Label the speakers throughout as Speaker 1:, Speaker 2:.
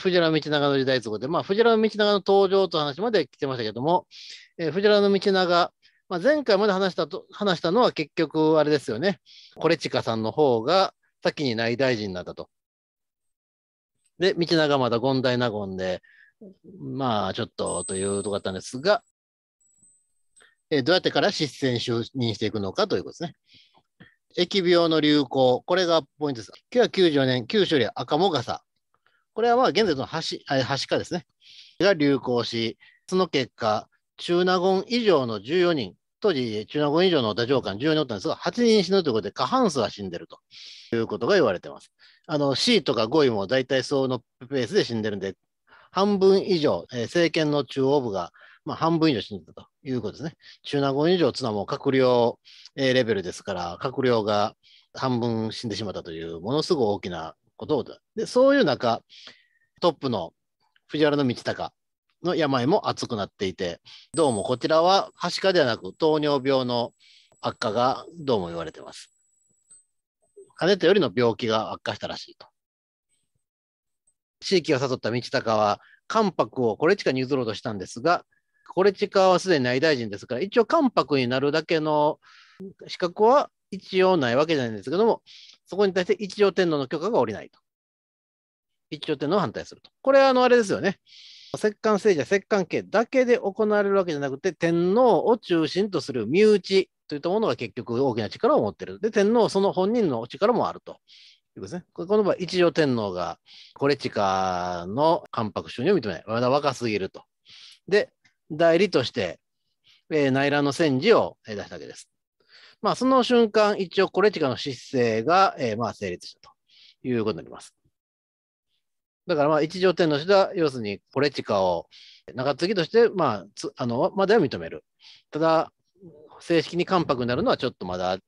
Speaker 1: 藤原道長の時代ということで、まあ、藤原道長の登場という話まで来てましたけども、えー、藤原道長、まあ、前回まで話したと話したのは結局あれですよね、コレチカさんの方が先に内大臣になったと。で、道長まだ権大納言で、まあちょっとというとこだったんですが、えー、どうやってから失戦就任していくのかということですね。疫病の流行、これがポイントです。994年、九州里赤もさこれはまあ現在の橋橋かですね、が流行し、その結果、中納言以上の14人、当時、中納言以上の太政官14人おったんですが、8人死ぬということで、過半数は死んでるということが言われてます。あの、C とか5位も大体そのペースで死んでるんで、半分以上、えー、政権の中央部が、まあ、半分以上死んでたということですね。中納言以上というのはもう閣僚、えー、レベルですから、閣僚が半分死んでしまったという、ものすごい大きなことだ。で、そういう中、トップの藤原道隆の病も熱くなっていて、どうもこちらははしかではなく糖尿病の悪化がどうも言われてます。かねてよりの病気が悪化したらしいと。地域を誘った道隆は、関白をコレチカに譲ろうとしたんですが、コレチカはすでに内大臣ですから、一応関白になるだけの資格は一応ないわけじゃないんですけども、そこに対して一条天皇の許可が下りないと。一条天皇は反対すると。これはあのあれですよね。摂関政治や摂関系だけで行われるわけじゃなくて、天皇を中心とする身内といったものが結局大きな力を持っている。で、天皇その本人の力もあると。いうことですね、この場合、一条天皇がこれ地下の関白収にを認めない。まだ若すぎると。で、代理として、えー、内乱の戦時を出したわけです。まあ、その瞬間、一応コレチカの失政が、えー、まあ成立したということになります。だからまあ一条天の人は、要するにコレチカを中継ぎとして、まあ、つあのまでは認める。ただ、正式に関白になるのはちょっとまだ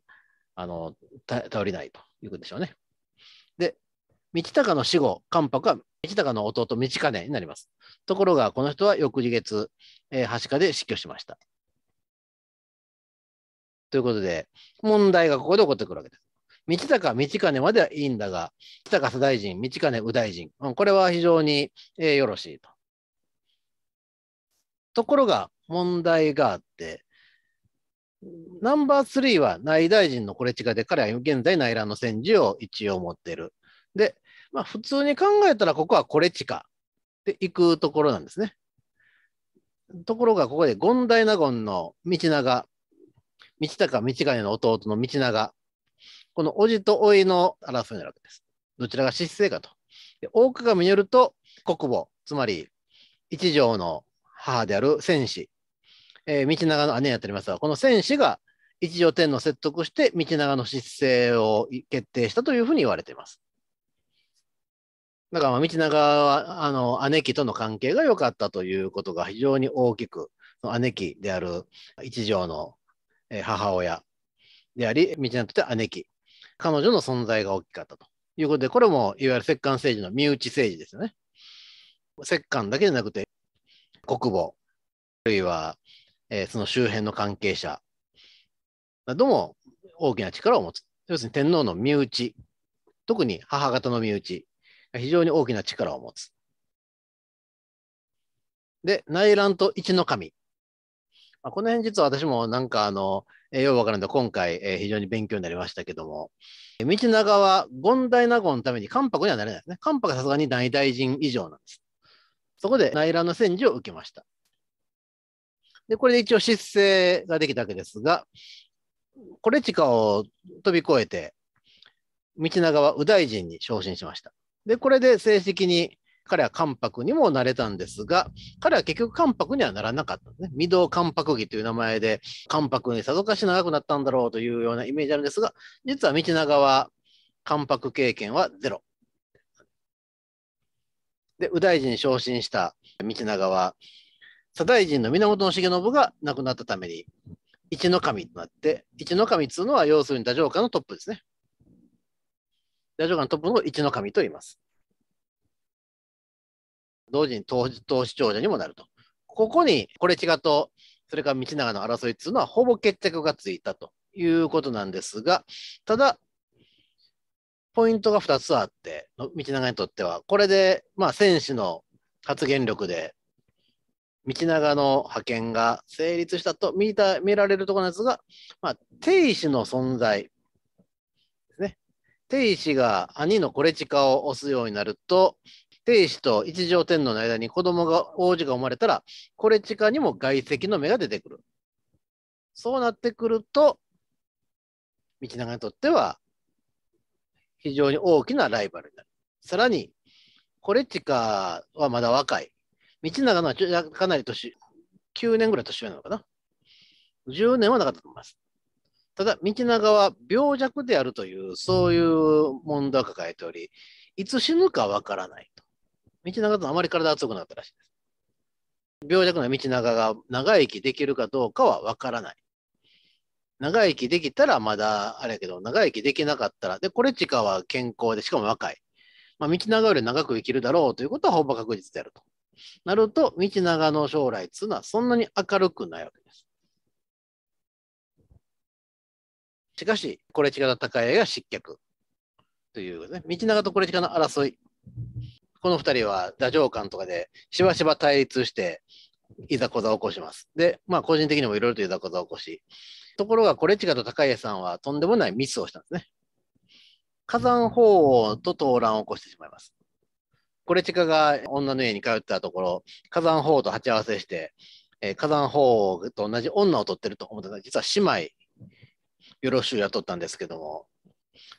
Speaker 1: あの頼りないということでしょうね。で、道隆の死後、関白は道隆の弟、道金になります。ところが、この人は翌日月、えー、はしかで死去しました。ということで、問題がここで起こってくるわけです。道高、道金まではいいんだが、道笠大臣、道金右大臣、うん、これは非常に、えー、よろしいと。ところが、問題があって、ナンバー3は内大臣のこれ違で、彼は現在内乱の戦時を一応持っている。で、まあ、普通に考えたら、ここはこれ近で行くところなんですね。ところが、ここで権大納言の道長、道高道金の弟の道長。この叔父と甥の争いになるわけです。どちらが失勢かと。で大鏡によると、国母、つまり一条の母である戦士、えー、道長の姉にっておりますが、この戦士が一条天皇を説得して、道長の失勢を決定したというふうに言われています。だから、道長は、あの、姉貴との関係が良かったということが非常に大きく、姉貴である一条の母親であり、道にとって姉貴、彼女の存在が大きかったということで、これもいわゆる摂関政治の身内政治ですよね。摂関だけじゃなくて、国母、あるいは、えその周辺の関係者なども大きな力を持つ。要するに天皇の身内、特に母方の身内が非常に大きな力を持つ。で、内乱と一の神。まあ、この辺実は私もなんかあの、えー、ようわからんと今回、えー、非常に勉強になりましたけども、えー、道長は権大納言のために関白にはなれないですね。関白はさすがに内大臣以上なんです。そこで内乱の戦時を受けました。で、これで一応失勢ができたわけですが、これ地下を飛び越えて、道長は右大臣に昇進しました。で、これで正式に彼は関白にもなれたんですが、彼は結局関白にはならなかったんですね。御堂関白義という名前で、関白にさぞかし長くなったんだろうというようなイメージあるんですが、実は道長は関白経験はゼロ。で、右大臣昇進した道長は、左大臣の源重信が亡くなったために、一の神となって、一の神っいうのは要するに太政官のトップですね。太政官のトップの一の神と言います。同時に党党首長者にもなると。ここに、これ違と、それから道長の争いっていうのは、ほぼ決着がついたということなんですが、ただ、ポイントが2つあって、道長にとっては、これで、まあ、選手の発言力で、道長の派遣が成立したと見た見られるところなんですが、まあ、定子の存在ですね。定子が兄のコレチカを押すようになると、定子と一条天皇の間に子供が、王子が生まれたら、これ地下にも外籍の目が出てくる。そうなってくると、道長にとっては非常に大きなライバルになる。さらに、コレチカはまだ若い。道長のはかなり年、9年ぐらい年上なのかな。10年はなかったと思います。ただ、道長は病弱であるという、そういう問題を抱えており、いつ死ぬかわからないと。道長とあまり体熱くなったらしいです。病弱な道長が長生きできるかどうかは分からない。長生きできたらまだあれやけど、長生きできなかったら、で、これちかは健康で、しかも若い。まあ、道長より長く生きるだろうということはほぼ確実であると。なると、道長の将来っていうのはそんなに明るくないわけです。しかし、これちかの高いが失脚というね、道長とこれちかの争い。この2人は太政官とかでしばしば対立して、いざこざを起こします。で、まあ、個人的にもいろいろといざこざを起こし、ところが、コレチカと高家さんはとんでもないミスをしたんですね。火山法王と盗乱を起こしてしまいます。コレチカが女の家に通ったところ、火山法王と鉢合わせして、えー、火山法王と同じ女を取ってると思ったら、実は姉妹、よろしゅう雇ったんですけども、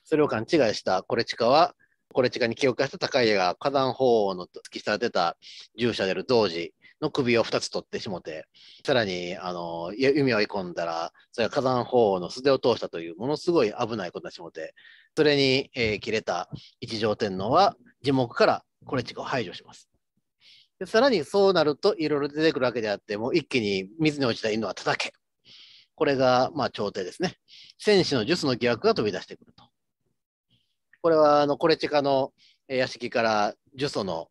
Speaker 1: それを勘違いしたコレチカは、これ地下に記憶化した高家が火山砲の突きされてた従者である同時の首を二つ取ってしもて、さらに、あの、弓を追い込んだら、それが火山砲の素手を通したという、ものすごい危ないことにしもて、それに、えー、切れた一条天皇は、樹木からコレチカを排除します。でさらにそうなると、いろいろ出てくるわけであって、もう一気に水に落ちた犬は叩け。これが、まあ、朝廷ですね。戦士の術の疑惑が飛び出してくると。これはあのコレチカの屋敷から呪詛の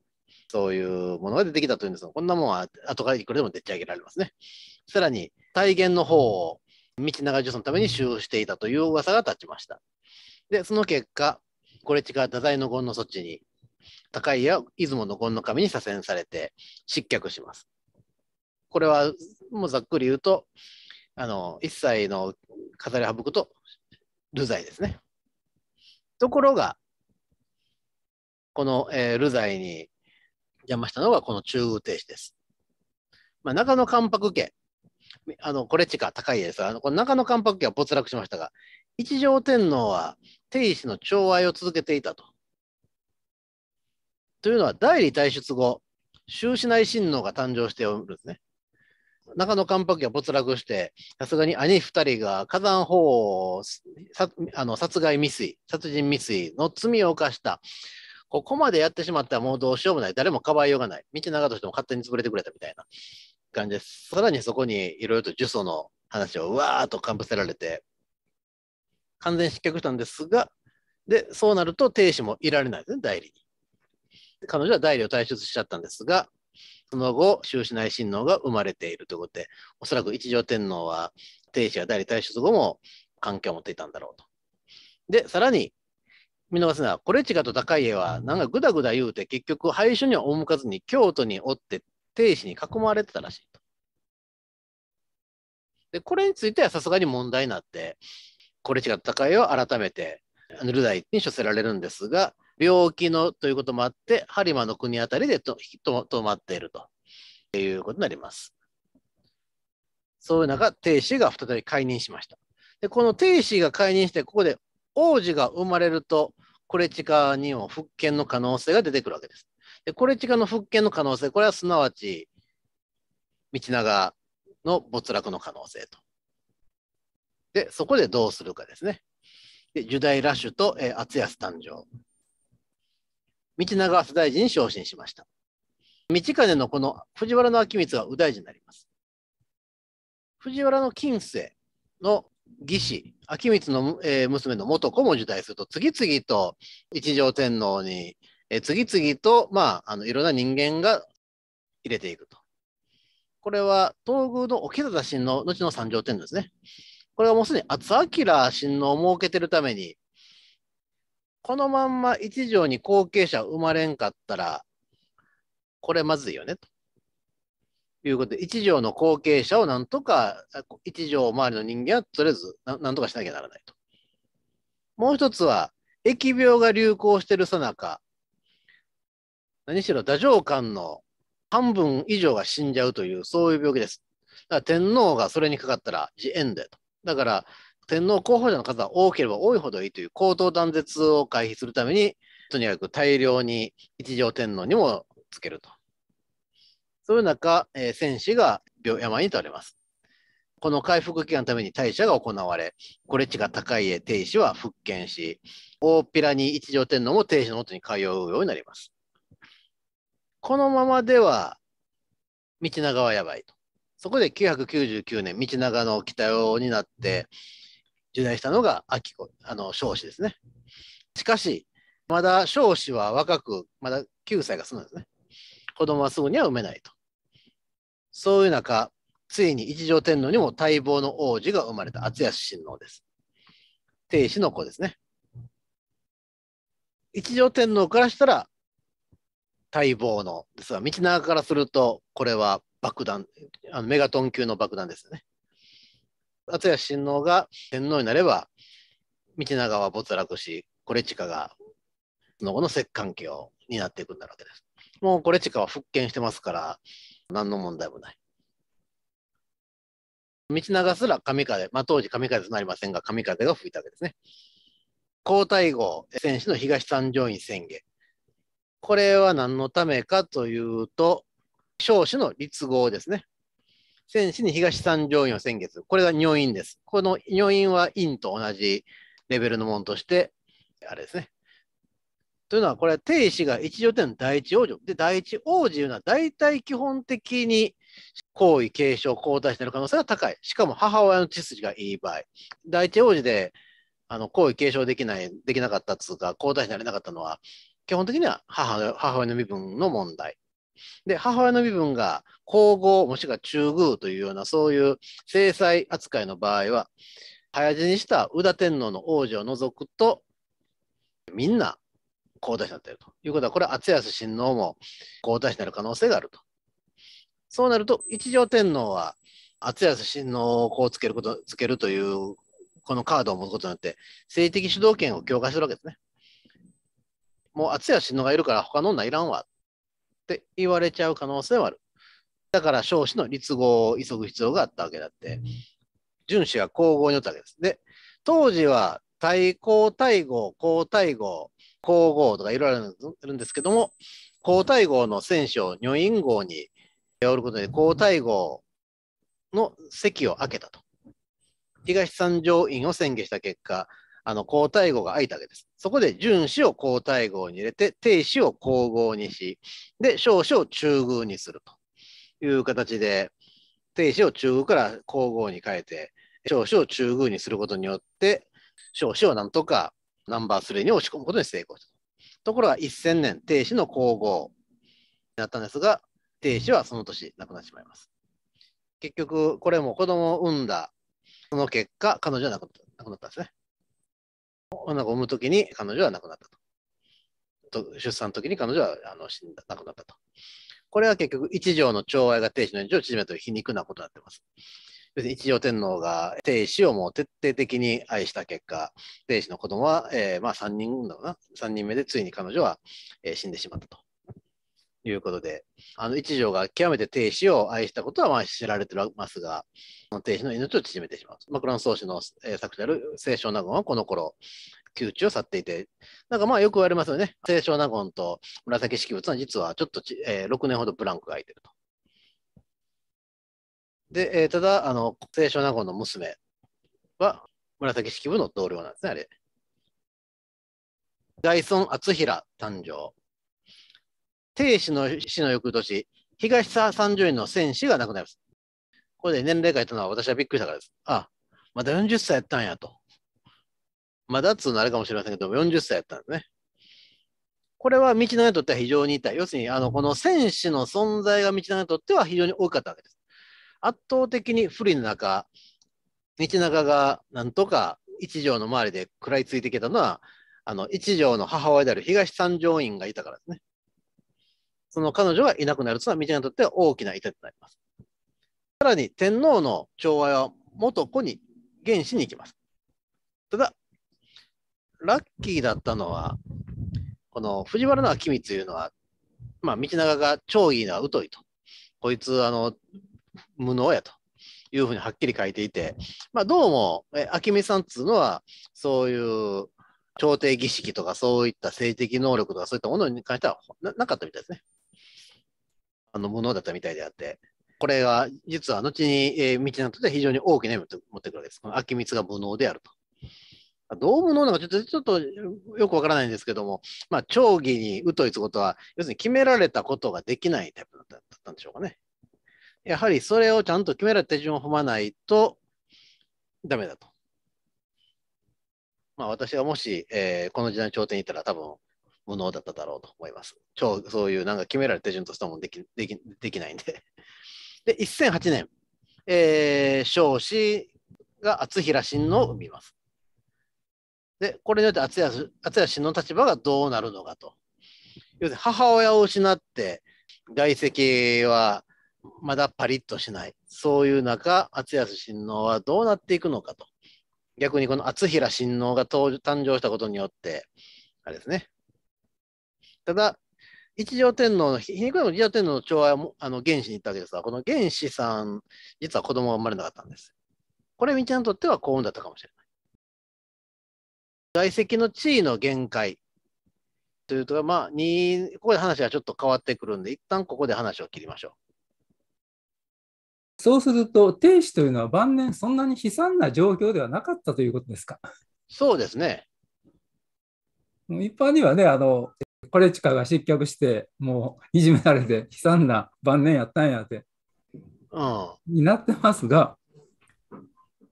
Speaker 1: そういうものが出てきたというんですが、こんなもんは後からいくらでもでっち上げられますね。さらに、体現の方を道長呪詛のために使用していたという噂が立ちました。で、その結果、コレチカは太宰の権の措置に、高井や出雲の権の神に左遷されて失脚します。これはもうざっくり言うと、あの一切の飾り省くと流罪ですね。ところが、この、えー、流罪に邪魔したのがこの中宮帝主です。まあ、中野関白家、あの、これ地か高いです。あの、この中野関白家は没落しましたが、一条天皇は定子の寵愛を続けていたと。というのは、代理退出後、終始内親王が誕生しておるんですね。中野関白が没落して、さすがに兄二人が火山法をあの殺害未遂、殺人未遂の罪を犯した。ここまでやってしまったらもうどうしようもない。誰もかばいようがない。道長としても勝手に潰れてくれたみたいな感じです。さらにそこにいろいろと呪詛の話をうわーっとかぶせられて、完全失脚したんですが、で、そうなると亭主もいられないですね、代理に。彼女は代理を退出しちゃったんですが、その後、終始内親王が生まれているということで、おそらく一条天皇は、帝子が代理退出後も関係を持っていたんだろうと。で、さらに、見逃すな、これちがと高家は、なんかぐだぐだ言うて、結局、廃所には赴かずに京都におって、帝子に囲まれてたらしいと。で、これについてはさすがに問題になって、これちがと高家は改めて、ヌルダイに処せられるんですが、病気のということもあって、播磨の国あたりでと止まっているということになります。そういう中、帝氏が再び解任しました。でこの帝氏が解任して、ここで王子が生まれると、コレチカにも復権の可能性が出てくるわけです。でコレチカの復権の可能性、これはすなわち、道長の没落の可能性と。で、そこでどうするかですね。で、ジュダイ・ラッシュと、えー、厚安誕生。道長須大臣に昇進しました。道金のこの藤原の明光は右大臣になります。藤原の近世の義士、明光の、えー、娘の元子も受胎すると、次々と一条天皇に、えー、次々と、まあ、あのいろんな人間が入れていくと。これは東宮の桶田親王、後の三条天皇ですね。これはもうすでに厚明親王を設けてるために、このまんま一条に後継者生まれんかったら、これまずいよね、ということで、一条の後継者をなんとか、一条周りの人間はとりあえずなんとかしなきゃならないと。もう一つは、疫病が流行してるさなか、何しろ太政官の半分以上が死んじゃうという、そういう病気です。だから天皇がそれにかかったら自縁でと。だから、天皇候補者の数は多ければ多いほどいいという高等断絶を回避するために、とにかく大量に一条天皇にもつけると。そういう中、えー、戦士が病に倒れます。この回復期間のために大社が行われ、これ地が高いえ亭主は復権し、大っぴらに一条天皇も亭主のもとに通うようになります。このままでは、道長はやばいと。そこで999年、道長の北用になって、受内したのが秋子、あの、少子ですね。しかし、まだ彰子は若く、まだ9歳が済むんですね。子供はすぐには産めないと。そういう中、ついに一条天皇にも待望の王子が生まれた厚安親王です。定子の子ですね。一条天皇からしたら待望のですが、道長からすると、これは爆弾、あのメガトン級の爆弾ですよね。松屋親王が天皇になれば、道長は没落し、これ近がの後の摂関家を担っていくんだわけです。もうこれ近は復権してますから、何の問題もない。道長すら神風、まあ、当時神風となりませんが、神風が吹いたわけですね。皇太后戦士の東三条院宣言。これは何のためかというと、少子の立合ですね。戦士に東三条院は先月、これが入院です。この入院は院と同じレベルのものとして、あれですね。というのは、これは定子が一条天第一王女。で、第一王子いうのは大体基本的に皇位継承、皇太子になる可能性が高い。しかも母親の血筋がいい場合。第一王子であの皇位継承できない、できなかったつうか、皇太子になれなかったのは、基本的には母母親の身分の問題。で、母親の身分が皇后もしくは中宮というような、そういう制裁扱いの場合は、早死にした宇田天皇の王女を除くと、みんな皇太子になっているということは、これは厚安親王も皇太子になる可能性があると。そうなると、一条天皇は厚安親王をこうつけること、つけるという、このカードを持つことによって、政治的主導権を強化してるわけですね。もう厚安親王がいるから他の女いらんわって言われちゃう可能性はある。だから少子の立合を急ぐ必要があったわけだって、順子は皇后によったわけです。で、当時は対皇太后、皇太后、皇后とかいろいろあるんですけども、皇太后の選手を女院号におることで、皇太后の席を空けたと。東三条院を宣言した結果、あの皇太后が開いたわけです。そこで順子を皇太后に入れて、定子を皇后にし、で、少子を中宮にするという形で、定子を中宮から皇后に変えて、少子を中宮にすることによって、少子をなんとかナンバースーに押し込むことに成功した。ところが1000年、定子の皇后になったんですが、定子はその年亡くなってしまいます。結局、これも子供を産んだ、その結果、彼女は亡くなったんですね。女ん産む時に彼女は亡くなったと。と出産の時に彼女はあの死んだ、亡くなったと。これは結局、一条の長愛が亭主の命を縮めという皮肉なことになっています。に一条天皇が亭主をもう徹底的に愛した結果、亭主の子供は、えー、まあ3人だろうな、3人目でついに彼女は、えー、死んでしまったと。いうことで、あの一条が極めて亭主を愛したことはまあ知られてますが、亭主の命を縮めてしまう。マクロン宗主の作者である清少納言はこの頃、窮地を去っていて、なんかまあよく言われますよね。清少納言と紫式部は実はちょっとち、えー、6年ほどブランクが空いてると。で、えー、ただ、あの、清少納言の娘は紫式部の同僚なんですね、あれ。大孫厚平誕生。定子の死の翌年、東三条院の戦士が亡くなります。これで年齢がいたのは私はびっくりしたからです。あ、まだ40歳やったんやと。まだっつうのあれかもしれませんけど、40歳やったんですね。これは道長にとっては非常に痛い。要するに、あの、この戦士の存在が道長にとっては非常に多かったわけです。圧倒的に不利の中、道長がなんとか一条の周りで食らいついてきたのは、あの、一条の母親である東三条院がいたからですね。その彼女がいなくなるというのは、道長にとっては大きな痛手となります。さらに、天皇の寵愛は元子に、原始に行きます。ただ、ラッキーだったのは、この藤原の明美というのは、まあ、道長が超いいのは疎いと。こいつ、あの、無能やというふうにはっきり書いていて、まあ、どうも、え明美さんっつうのは、そういう朝廷儀式とか、そういった性的能力とか、そういったものに関してはなかったみたいですね。あのものだったみたいであって、これが実は後に、えー、道などで非常に大きな意味を持ってくるわけです。この秋光が無能であると。どう無能なのかちょっとちょっとよくわからないんですけども、まあ、長義に疎いということは、要するに決められたことができないタイプだったんでしょうかね。やはりそれをちゃんと決められた手順を踏まないとダメだと。まあ、私はもし、えー、この時代の頂点にいたら多分、無能だっただろうと思います。超そういうなんか決められた手順としたもできできできないんで。で、1008年、えー、彰子が厚平親王を生みます。で、これによって厚平厚平親王の立場がどうなるのかと。要するに母親を失って、外籍はまだパリッとしない。そういう中、厚安親王はどうなっていくのかと。逆にこの厚平親王が誕生したことによって、あれですね、ただ、一条天皇の、皮肉にも一条天皇の寵愛はあの原始に行ったわけですが、この原始さん、実は子供が生まれなかったんです。これ、みちゃんにとっては幸運だったかもしれない。在籍の地位の限界というと、まあ、にここで話がちょっと変わってくるんで、一旦ここで話を切りましょう。
Speaker 2: そうすると、亭主というのは晩年、そんなに悲惨な状況ではなかったということですか。そうですね。一般にはね、あのコレチカが失脚して、もういじめられて悲惨な晩年やったんやって、になってますが、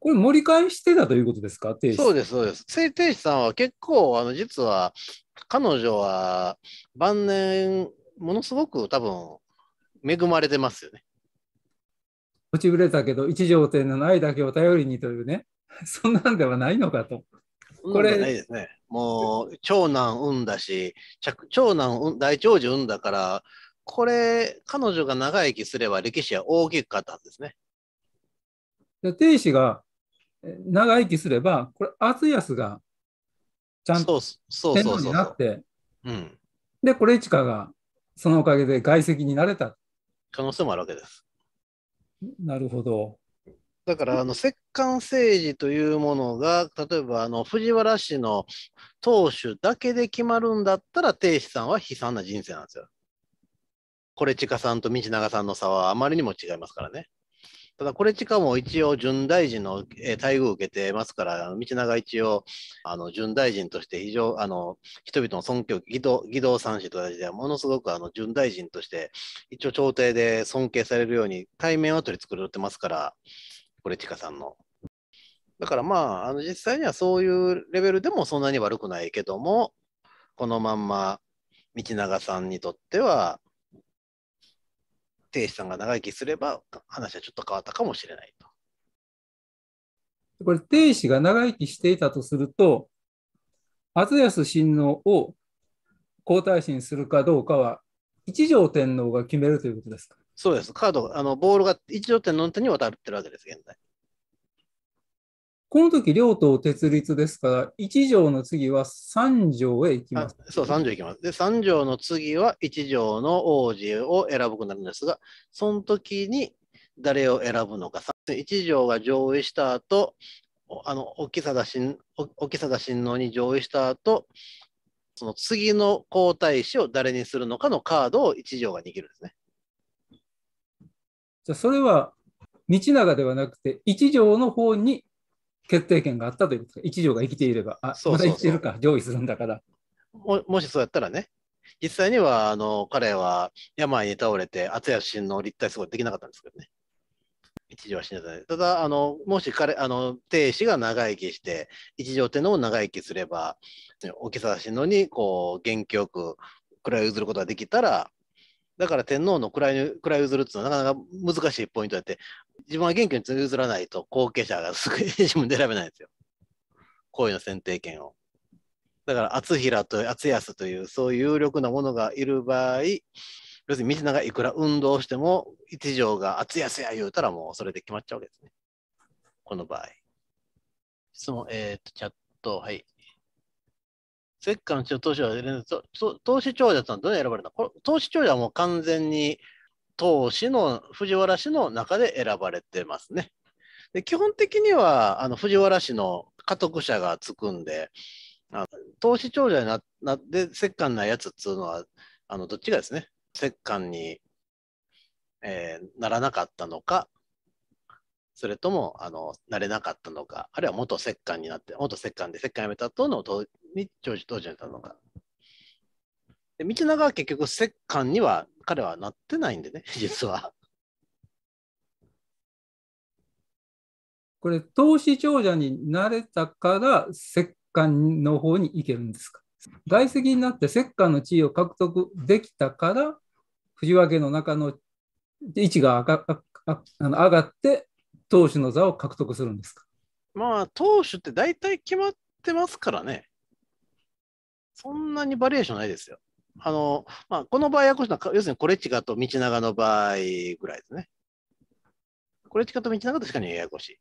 Speaker 2: これ盛り返してたということですか、そうです、
Speaker 1: そうです。聖帝使さんは結構、あの実は彼女は晩年、ものすごく多分恵まれてますよね。
Speaker 2: 落ちぶれたけど、一条天の愛だけを頼りにというね、そんなんではないのかと。これないですね。
Speaker 1: もう、長男産んだし、長男、大長寿産んだから、これ、彼女が長生きすれば歴史は大きく変わったんですね。
Speaker 2: 亭主が長生きすれば、これ、厚安がちゃんと天皇になって、で、これ、一華がそのおかげで外籍になれた。
Speaker 1: 可能性もあるわけです。
Speaker 2: なるほど。
Speaker 1: だから、あの、摂関政治というものが、例えば、あの、藤原氏の党首だけで決まるんだったら、定氏さんは悲惨な人生なんですよ。コレチカさんと道長さんの差はあまりにも違いますからね。ただ、コレチカも一応、準大臣の待遇を受けてますから、道長一応、あの、準大臣として非常、あの、人々の尊敬、義堂、義堂三氏と同じで、ものすごく、あの、準大臣として、一応、朝廷で尊敬されるように、対面を取り繕ってますから、ポレテカさんの。だからまあ、あの実際にはそういうレベルでもそんなに悪くないけども、このまんま道長さんにとっては、亭主さんが長生きすれば話はちょっと変わったかもし
Speaker 2: れないと。これ、亭主が長生きしていたとすると、安安親王を皇太子にするかどうかは、一条天皇が決めるということですか
Speaker 1: そうです。カード、あのボールが一条点の手に渡ってるわけです、現在。
Speaker 2: この時、両党鉄立ですから、1条の次は3条へ行きます。そう、3条行きます。
Speaker 1: で、3条の次は1条の王子を選ぶことになるんですが、その時に誰を選ぶのか。1条が上位した後、あの、沖きさ沖貞親王に上位した後、その次の皇太子を誰にするのかのカ
Speaker 2: ードを1条が握るんですね。じゃそれは道長ではなくて一条の方に決定権があったということですか一条が生きていればあそうそうまだ生きてるか上位するんだから
Speaker 1: ももしそうやったらね実際にはあの彼は病に倒れて厚谷真の立体すごいできなかったんですけどね一条は死んでたねただあのもし彼あの亭主が長生きして一条てのを長生きすれば沖沢真のにこう元気よく位を譲ることができたらだから天皇の位位譲るっていうのはなかなか難しいポイントだって、自分は元気に譲らないと後継者がすぐ自分で選べないんですよ。こういうの選定権を。だから厚平と厚安というそういう有力なものがいる場合、要するに道長がいくら運動しても一条が厚安や言うたらもうそれで決まっちゃうわけですね。この場合。質問、えっ、ー、と、チャット、はい。月間の投資は投資長者さんどれ選ばれたこれ投資長者はもう完全に投資の藤原氏の中で選ばれてますね。で基本的にはあの藤原氏の家督者がつくんで、あ投資長者になって折なやつっつうのは、あのどっちがですね、摂関に、えー、ならなかったのか、それともあのなれなかったのか、あるいは元摂関になって、元摂関で摂関辞めたとのに長寿当時にたのか。で、道長は結局、摂関には彼はなってないんでね、実は。
Speaker 2: これ、投資長者になれたから、摂関の方に行けるんですか外籍になって摂関の地位を獲得できたから、藤分の中の位置が上が上がって、投手の座を獲得するんですか
Speaker 1: まあ、投手って大体決まってますからね。そんなにバリエーションないですよ。あの、まあ、この場合しは、要するにこれチカと道長の場合ぐらいですね。これチカと道長確かにややこしい。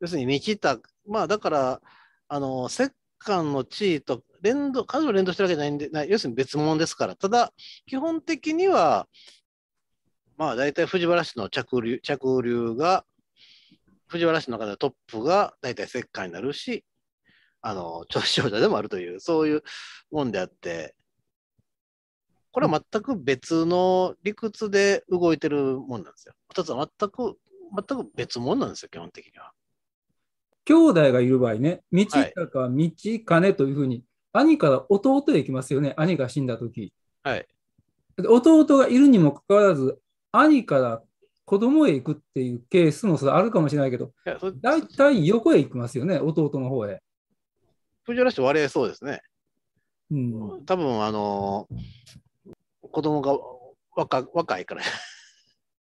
Speaker 1: 要するに道田、まあだから、あの、石棺の地位と連動、彼女連動してるわけじゃないんで、ない要するに別物ですから、ただ、基本的には、まあ大体藤原氏の着流着流が、藤原氏の中でトップが大体石棺になるし、あの、長 者でもあるという、そういうもんであって、これは全く別の理屈で動いてるもんなんですよ。二つは全く、全く
Speaker 2: 別んなんですよ、基本的には。兄弟がいる場合ね、道高、道金というふうに、はい、兄から弟へ行きますよね、兄が死んだとき。はい。弟がいるにもかかわらず、兄から子供へ行くっていうケースもそれあるかもしれないけど、大体横へ行きますよね、弟の方へ。
Speaker 1: プジョラシ割れそうですね。
Speaker 2: うん、多分あのー、子
Speaker 1: 供が若若いから。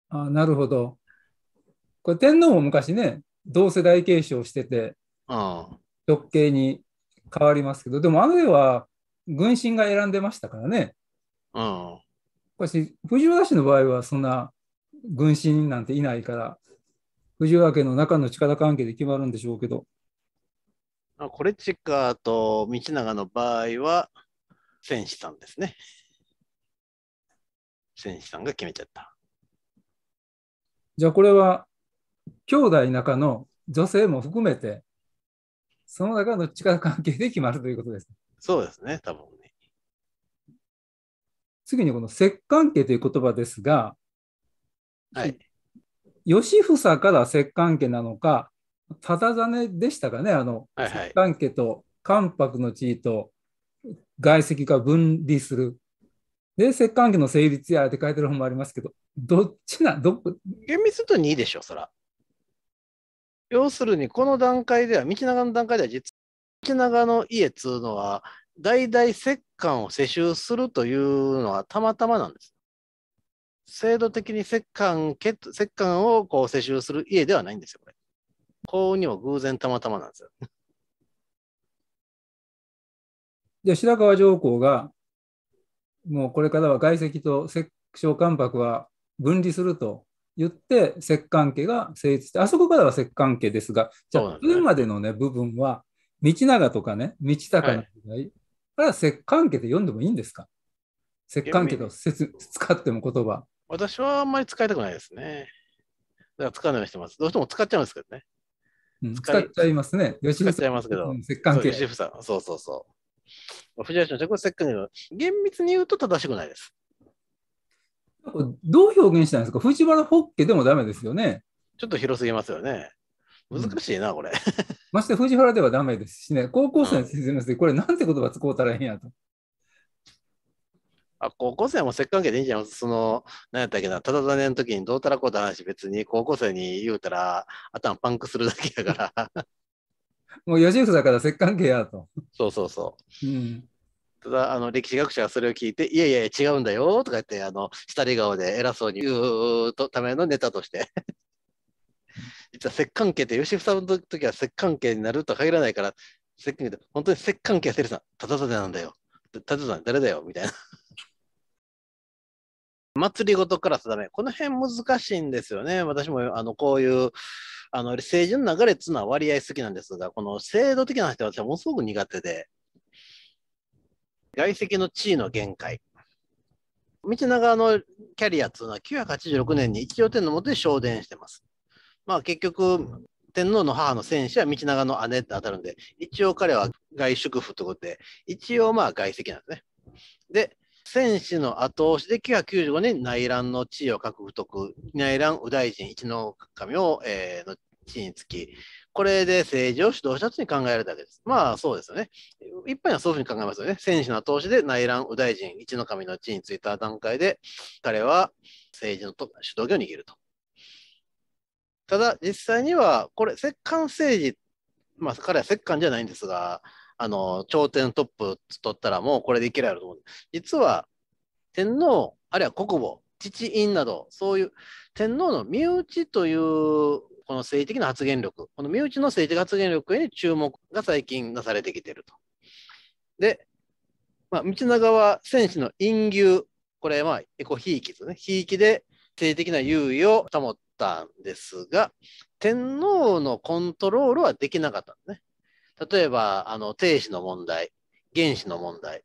Speaker 2: あなるほど。これ天皇も昔ね同世代継承してて、うん、直系に変わりますけどでもあの絵は軍神が選んでましたからね。うん、私藤原氏の場合はそんな軍神なんていないから藤原家の中の力関係で決まるんでしょうけど。
Speaker 1: コレチカと道長の場合は、戦士さんですね。戦士さんが決めちゃった。
Speaker 2: じゃあこれは、兄弟中の女性も含めて、その中の力関係で決まるということです。そうですね、多分ね。次にこの摂関係という言葉ですが、はい。義房から摂関係なのか、ただざねでしたかね、あの、はいはい、家と関白の地位と外籍が分離する。で、摂関家の成立やって書いてる本もありますけど、どっちな、ど厳密と2でしょ、そら。要するに、この段階では、道長の段階では実、道長
Speaker 1: の家っつうのは、代々摂関を世襲するというのはたまたまなんです。制度的に摂関、摂関をこう世襲する家ではないんですよ、これ。幸運にも偶然たまたまなんですよ。
Speaker 2: で、白川上皇が、もうこれからは外籍と摂政関白は分離すると言って、摂関家が成立して、あそこからは摂関家ですが、じゃあ、それまでのね、部分は、道長とかね、道高の時代、はい、あれは摂関家で読んでもいいんですか摂関家と使っても言葉。
Speaker 1: 私はあんまり使いたくないですね。だから使わないようにしてます。どうしても使っちゃうんですけどね。うん、使っちゃ
Speaker 2: いますね。吉使っ
Speaker 1: ちゃいますけど。石炭系。吉さん。そうそうそう。藤原氏の石炭系厳密に言うと正しくないです。
Speaker 2: どう表現したんですか藤原ホッケでもダメですよね。ちょっと広すぎますよね。難しいな、うん、これ。まして藤原ではダメですしね、高校生の説明して、これなんて言葉使うたらええんやと。
Speaker 1: あ高校生もせっかくでいいじゃん。その、なんやったっけな、ただだねの時にどうたらこうたら話別に高校生に言うたら頭パンクするだけやから。
Speaker 2: もう吉だから摂関係やと。
Speaker 1: そうそうそう。うんただあの歴史学者がそれを聞いて「いやいや違うんだよ」とか言ってあの下り顔で偉そうに言うとためのネタとして 実は摂関係って吉房の時は摂関係になるとは限らないから摂関係って本当に摂関やはセルさんただただなんだよただただ誰だよみたいな祭りごとクラスだね。この辺難しいんですよね。私も、あの、こういう、あの、政治の流れっていうのは割合好きなんですが、この制度的な話って私はものすごく苦手で、外籍の地位の限界。道長のキャリアっていうのは986年に一応天皇もとで昇殿してます。まあ結局、天皇の母の戦士は道長の姉って当たるんで、一応彼は外宿婦ということで、一応まあ外籍なんですね。で、戦士の後押しで995年内乱の地位を獲得、内乱右大臣一の神を、えー、の地位につき、これで政治を主導したとに考えるだけです。まあそうですよね。一般にはそういうふうに考えますよね。戦士の後押しで内乱右大臣一の神の地位についた段階で、彼は政治の主導権を握ると。ただ実際には、これ、摂関政治、まあ彼は摂関じゃないんですが、あの、頂点トップ取ったらもうこれでいけるやろと思う。実は、天皇、あるいは国母、父院など、そういう天皇の身内というこの政治的な発言力、この身内の政治発言力に注目が最近なされてきていると。で、まあ、道長は戦士の陰牛、これはエコひいきですね。ひいきで政治的な優位を保ったんですが、天皇のコントロールはできなかったんですね。例えば、あの、定子の問題、原子の問題。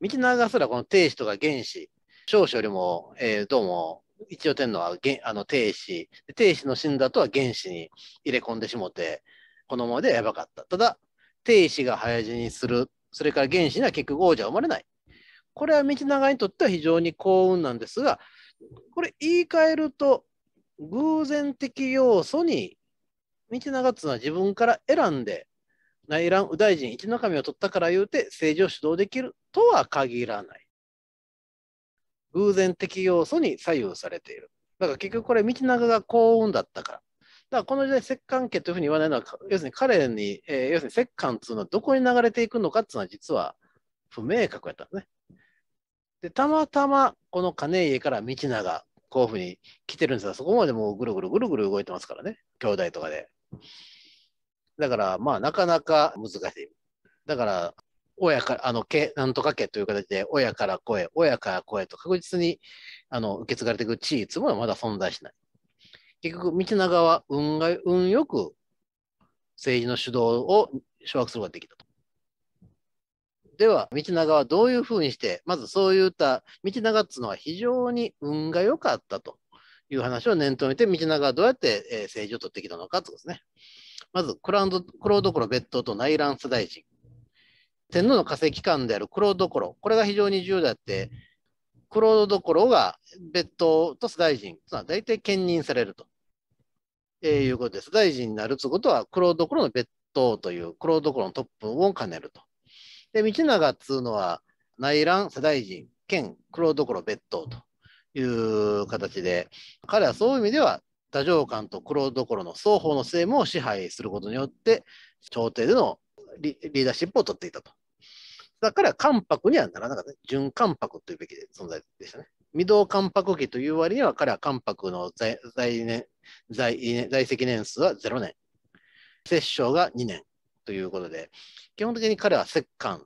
Speaker 1: 道長すらこの定子とか原子、少子よりも、えー、どうも、一応天皇はあの定子、定子の死んだとは原子に入れ込んでしもて、このままではやばかった。ただ、定子が早死にする、それから原子には結局王者は生まれない。これは道長にとっては非常に幸運なんですが、これ言い換えると、偶然的要素に道長っていうのは自分から選んで内乱右大臣一の神を取ったから言うて政治を主導できるとは限らない。偶然的要素に左右されている。だから結局これ、道長が幸運だったから。だからこの時代、摂関家というふうに言わないのは、要するに彼に、えー、要するに摂関というのはどこに流れていくのかっていうのは実は不明確やったんですね。で、たまたまこの金家から道長、こういうふうに来てるんですが、そこまでもうぐるぐるぐるぐる動いてますからね、兄弟とかで。だから、まあ、なかなか難しい。だから、親から、あの、け、なんとか家という形で、親から声、親から声と確実に、あの、受け継がれていく地位、つもりはまだ存在しない。結局、道長は運が、運よく政治の主導を掌握することができたと。では、道長はどういうふうにして、まずそういった、道長っていうのは非常に運が良かったという話を念頭にて、道長はどうやって政治を取ってきたのかということですね。まずクラウド、クロードコロ別当とナイランス大臣。天皇の化石機関であるクロードコロ、これが非常に重要であって、クロードコロが別当と大臣、つまり大体兼任されると、えー、いうことです。大臣になるということは、クロードコロの別当という、クロードコロのトップを兼ねると。で、道長っつうのは、内乱世大臣兼クロードコロ別当という形で、彼はそういう意味では太政官と黒どころの双方の政務を支配することによって、朝廷でのリーダーシップを取っていたと。だから、関白にはならなかった、ね。準関白というべき存在でしたね。未動関白期という割には、彼は関白の在在年在在籍年数は0年、摂政が2年ということで、基本的に彼は摂関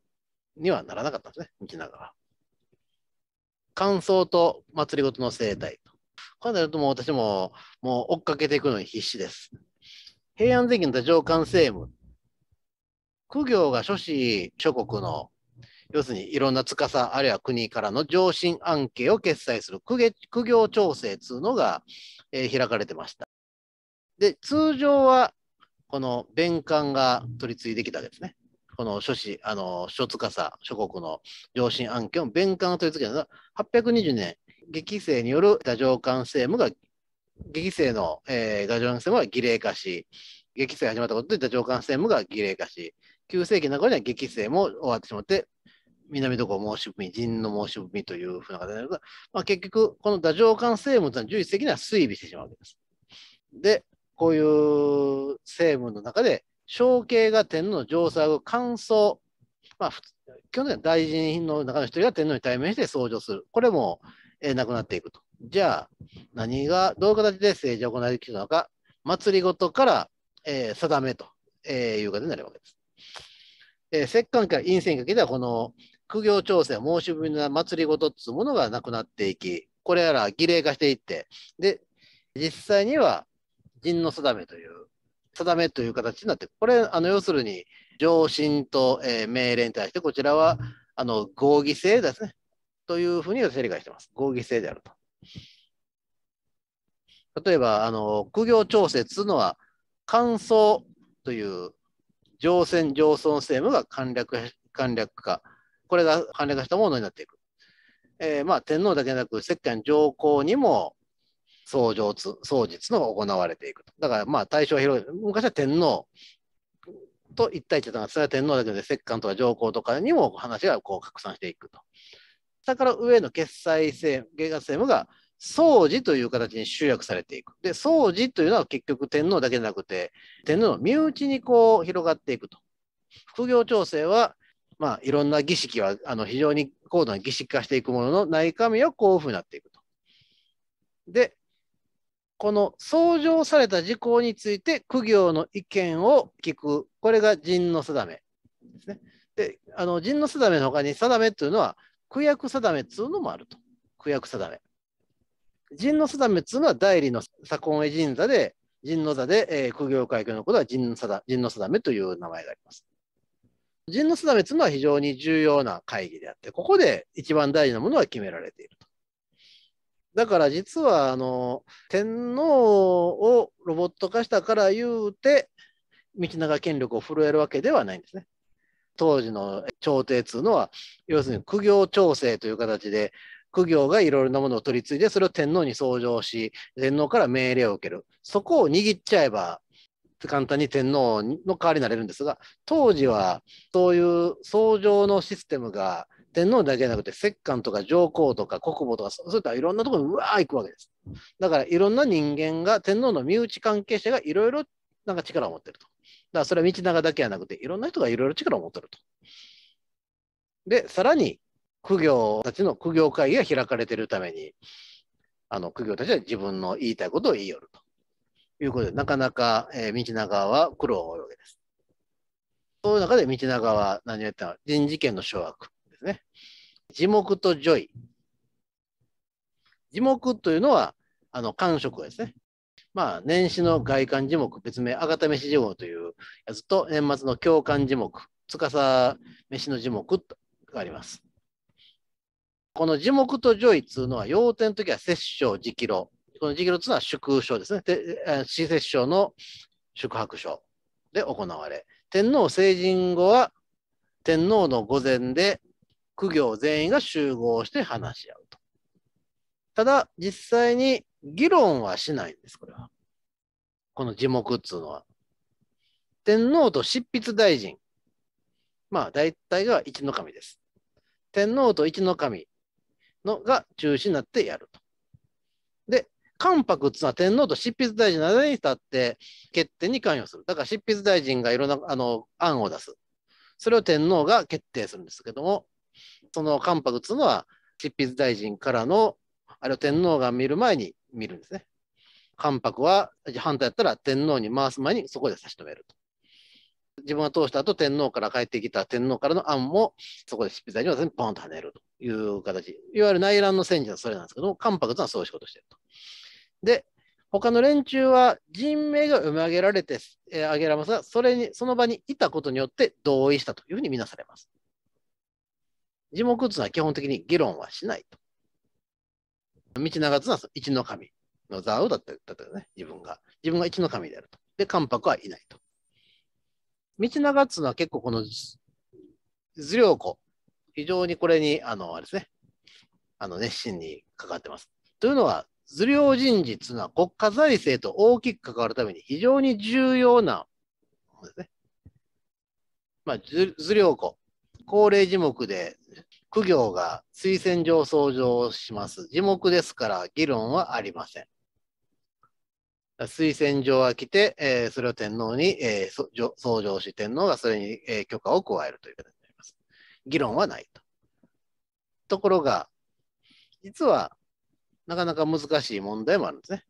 Speaker 1: にはならなかったんですね、道長は。乾燥と祭りごとの生態、そうなるともう私ももう追っかけていくのに必死です。平安税金の上官政務。苦行が諸子諸国の、要するにいろんな司、あるいは国からの上申案件を決済する苦苦行調整というのが、えー、開かれてました。で、通常はこの弁官が取り次いできたわけですね。この諸子、あの、諸司、諸国の上申案件を弁官が取り次いだのは820年激性による打城感性無が、激性の、えー、牙城感性無が儀礼化し、激性が始まったことで、上感性務が儀礼化し、9世紀の中には激性も終わってしまって、南どこ申しみ、陣の申しみというふうな形になるが、まあ、結局、この打上感政務というのは11世紀には推移してしまうわけです。で、こういう政務の中で、承継が天皇の上作を乾燥、まあ、基本は大臣の中の一人が天皇に対面して相助する。これも、えなくなっていくと。じゃあ、何が、どういう形で政治を行われてきたのか、祭りごとから、え定めと、えいう形になるわけです。え摂関から陰線にかけては、この苦行調整、申し分な祭りごとっつうものがなくなっていき、これら儀礼化していって、で、実際には、人の定めという、定めという形になって、これ、あの要するに、上申と、えー、命令に対して、こちらはあの合議制ですね、というふうに私は理解しています。合議制であると。例えば、あの、苦行調整というのは、乾燥という上線上層政務が簡略簡略化。これが簡略化したものになっていく。えー、まあ、天皇だけでなく、石棺上皇にも創上つ、創実の行われていくと。だから、まあ、対象広い。昔は天皇と一体してが、それは天皇だけで石棺とか上皇とかにも話がこう拡散していくと。下から上の決済性、下額政務が総持という形に集約されていく。で、総持というのは結局天皇だけでなくて、天皇の身内にこう広がっていくと。副業調整は、まあ、いろんな儀式はあの非常に高度な儀式化していくものの内科はこういうふうになっていくと。で、この創上された事項について、苦行の意見を聞く。これが陣の定めですね。で、あの人の定めの他に定めというのは、区役定めっつうのもあると。区役定め。神の定めっつうのは代理の左近衛神座で、神の座で、えー、苦行会教のことは神の定神の定めという名前があります。神の定めっつうのは非常に重要な会議であって、ここで一番大事なものは決められていると。だから実はあの天皇をロボット化したから言うて、道長権力を震えるわけではないんですね。当時の朝廷というのは、要するに苦行調整という形で、苦行がいろいろなものを取り継いで、それを天皇に奏上し、天皇から命令を受ける。そこを握っちゃえば、簡単に天皇の代わりになれるんですが、当時はそういう奏上のシステムが天皇だけじゃなくて、摂関とか上皇とか国母とか、そういったいろんなところにうわー行くわけです。だからいろんな人間が、天皇の身内関係者がいろいろなんか力を持ってると。らそれは道長だけじゃなくて、いろんな人がいろいろ力を持ってると。で、さらに、苦行たちの苦行会議が開かれているために、あの苦行たちは自分の言いたいことを言いよるということで、なかなか、えー、道長は苦労が多いわけです。そういう中で道長は何をやったの人事権の掌握ですね。地目と叙位。地目というのは、あの、官職ですね。まあ、年始の外観樹木、別名、あがた飯樹木というやつと、年末の共感樹木、つかさ飯の樹木があります。この樹木と上位というのは、要点の時は摂政、直路。この直路というのは宿所ですね。死摂政の宿泊所で行われ。天皇成人後は、天皇の御前で、苦行全員が集合して話し合うと。ただ、実際に議論はしないんです、これは。この字幕っつうのは。天皇と執筆大臣。まあ、大体が一の神です。天皇と一の神のが中止になってやると。で、関白っていうのは天皇と執筆大臣の間に立って決定に関与する。だから執筆大臣がいろんなあの案を出す。それを天皇が決定するんですけども、その関白っていうのは執筆大臣からの、あれを天皇が見る前に見るんですね。関白は反対だったら天皇に回す前にそこで差し止めると。自分が通した後天皇から帰ってきた天皇からの案もそこで執筆罪には全部ポンと跳ねるという形。いわゆる内乱の戦時はそれなんですけども、関白とはそういう仕事をしていると。で、他の連中は人命が読み上げられて、えげられますが、それに、その場にいたことによって同意したというふうに見なされます。字幕というのは基本的に議論はしないと。道長津は一の神の座をだっただったよね、自分が。自分が一の神であると。で、関白はいないと。道長津は結構この図領子、非常にこれに、あの、あれですね、あの熱心に関わってます。というのは、図領人事というのは国家財政と大きく関わるために非常に重要なですね。まあ、図領子、高齢樹木で苦行が推薦状相乗をします。地目ですから議論はありません。推薦状は来て、えー、それを天皇に、えー、相乗し、天皇がそれに、えー、許可を加えるということになります。議論はないと。ところが、実はなかなか難しい問題もあるんですね。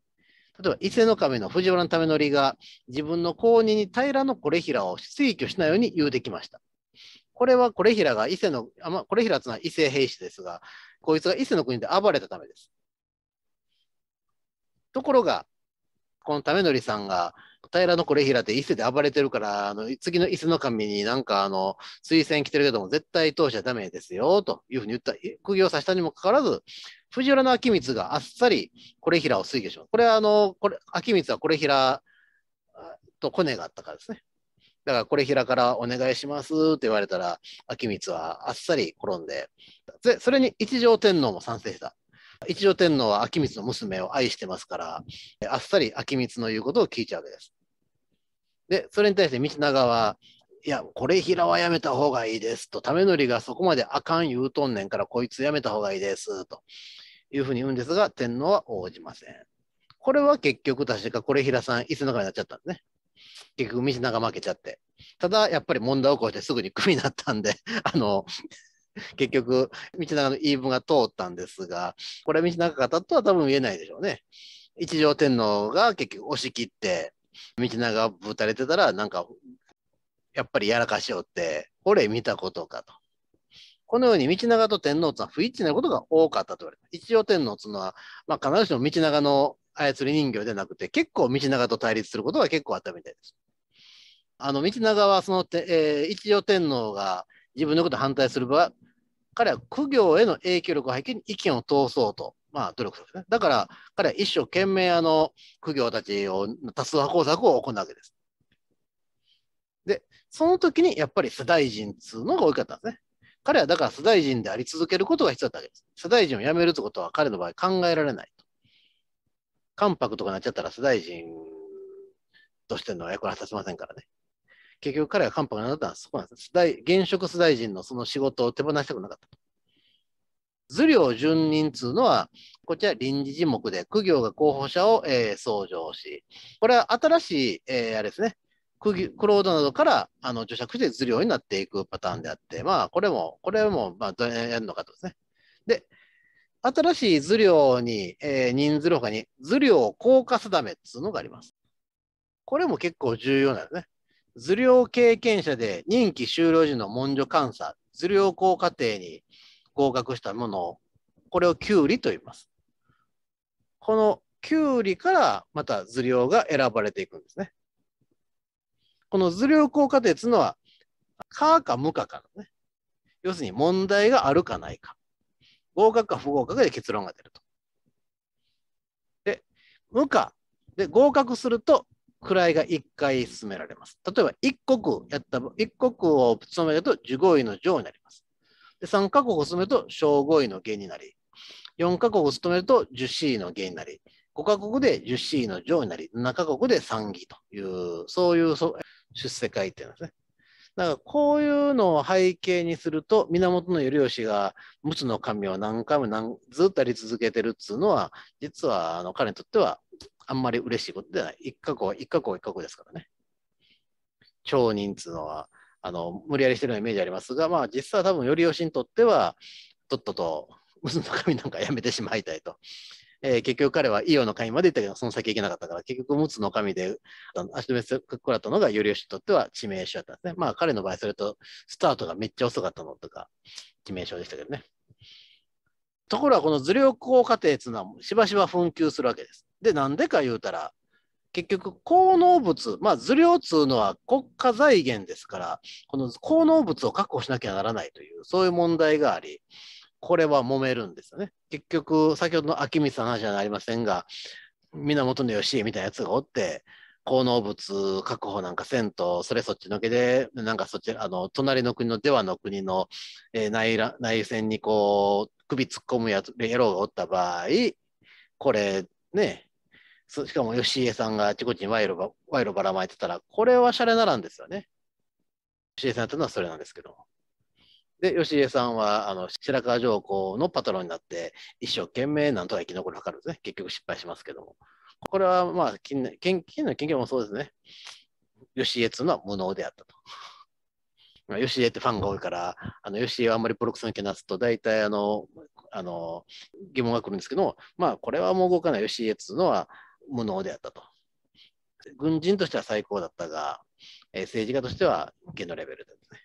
Speaker 1: 例えば、伊勢の神の藤原為則が自分の後任に平のこれ平を推挙しないように言うてきました。これはこれひらが伊勢の、あま、これひらうのは伊勢兵士ですが、こいつが伊勢の国で暴れたためです。ところが、この為則さんが、平のこれひらで伊勢で暴れてるから、あの次の伊勢の神になんかあの推薦来てるけども、絶対通しちゃダメですよ、というふうに言った、苦行させたにもかかわらず、藤原の明光があっさりこれひらを推挙します。これはあの、これ、明光はこれひらとコネがあったからですね。だからこれ平からお願いしますって言われたら、秋光はあっさり転んで、でそれに一条天皇も賛成した。一条天皇は秋光の娘を愛してますから、あっさり秋光の言うことを聞いちゃうわけです。で、それに対して道長は、いや、これ平はやめた方がいいですと、為則がそこまであかん言うとんねんから、こいつやめた方がいいですというふうに言うんですが、天皇は応じません。これは結局、確かこれ平さん、いつの間になっちゃったんですね。結局ミ長負けちゃって。ただ、やっぱり問題起こしてすぐにクビになったんで、あの、結局、道長の言い分が通ったんですが、これは道長方とは多分言えないでしょうね。一条天皇が結局押し切って、道長ぶたれてたら、なんか、やっぱりやらかしよって、俺見たことかと。このように道長と天皇とは不一致なことが多かったと言われて一条天皇というのは、まあ、必ずしも道長の操り人形でなくて、結構道長と対立することが結構あったみたいです。あの、道長はその、えー、一応天皇が自分のことを反対する場合、彼は苦行への影響力を背景に意見を通そうと、まあ、努力するですね。だから、彼は一生懸命、あの、苦行たちを、多数派工作を行うわけです。で、その時にやっぱり世代人っつうのが多かったんですね。彼はだから世代人であり続けることが必要だったわけです。世代人を辞めるってことは彼の場合考えられないと。関白とかになっちゃったら世大臣としての役割果たせませんからね。結局彼が関白になったのはそこなんです。現職世大臣のその仕事を手放したくなかった頭領順任つうのは、こちら臨時事目で、区業が候補者を、えー、相乗し、これは新しい、えー、あれですね、クロードなどからあの除釈して図領になっていくパターンであって、まあ、これも、これも、まあ、どうやるのかとですね。で、新しい図量に、えー、認ずるに、図量効果定めっていうのがあります。これも結構重要なんですね。図量経験者で任期終了時の文書監査、図量効果定に合格したものを、これをウリと言います。このウリからまた図量が選ばれていくんですね。この図量効果定っていうのは、かか無かかのね。要するに問題があるかないか。合格か不合格で結論が出ると。で、無価で合格すると、位が1回進められます。例えば、1国やった1国を務めると、受合位の上になります。で3カ国を務めると、小合位の下になり、4カ国を務めると、受位の下になり、5カ国で1 0位の上になり、7カ国で3位という、そういう出世会っていうんですね。だからこういうのを背景にすると、源頼義が陸奥の神を何回も何ずっとやり続けてるっつうのは、実はあの彼にとってはあんまり嬉しいことではない。一過去は一過去は一過去ですからね。町人っつうのは、あの無理やりしてるようなイメージありますが、まあ、実際は多分頼義にとっては、とっとと、奥の神なんかやめてしまいたいとえー、結局彼はイオの神まで行ったけど、その先行けなかったから、結局陸ツの神で、足止めすくらったのが、オ義にとっては致命傷だったんですね。まあ彼の場合、それとスタートがめっちゃ遅かったのとか、致命傷でしたけどね。ところが、この図量効果定っていうのは、しばしば紛糾するわけです。で、なんでか言うたら、結局、効能物、まあ、図量っいうのは国家財源ですから、この効能物を確保しなきゃならないという、そういう問題があり、これは揉めるんですよね。結局、先ほどの秋水さんの話じゃありませんが、源義家みたいなやつがおって、効能物確保なんかせんと、それそっちのけで、なんかそっち、あの、隣の国の、ではの国の、えー、内内戦にこう、首突っ込むやつ、野郎がおった場合、これ、ね、しかも義家さんがあちこちに賄賂ば賄賂ばらまいてたら、これはシャレならんですよね。義家さんやったのはそれなんですけども。で、吉江さんは、あの、白川上皇のパトロンになって、一生懸命なんとか生き残るはかるんですね。結局失敗しますけども。これは、まあ、近年、近年の研究もそうですね。吉江っていうのは無能であったと。まあ、吉江ってファンが多いから、あの、吉江はあんまりプロクソの毛なすと、大体、あの、あの、疑問が来るんですけどまあ、これはもう動かない吉江っていうのは無能であったと。軍人としては最高だったが、えー、政治家としては下のレベルですね。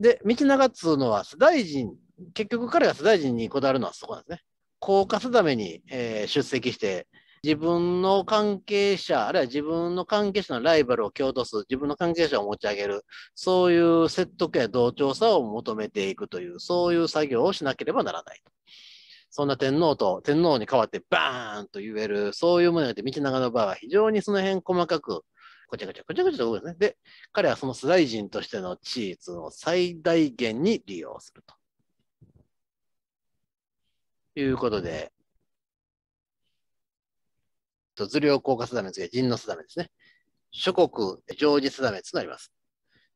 Speaker 1: で、道長っつうのは須大臣、結局彼が須大臣にこだわるのはそこなんですね。降下すために、えー、出席して、自分の関係者、あるいは自分の関係者のライバルを共闘する、自分の関係者を持ち上げる、そういう説得や同調さを求めていくという、そういう作業をしなければならないと。そんな天皇と天皇に代わってバーンと言える、そういうもので、道長の場合は非常にその辺細かく、ごちゃごちゃごちゃごちゃと動くんですね。で、彼はそのスライ人としての地位を最大限に利用すると。いうことで、と図量効果定めですは人の定めですね。諸国常時定めとなります。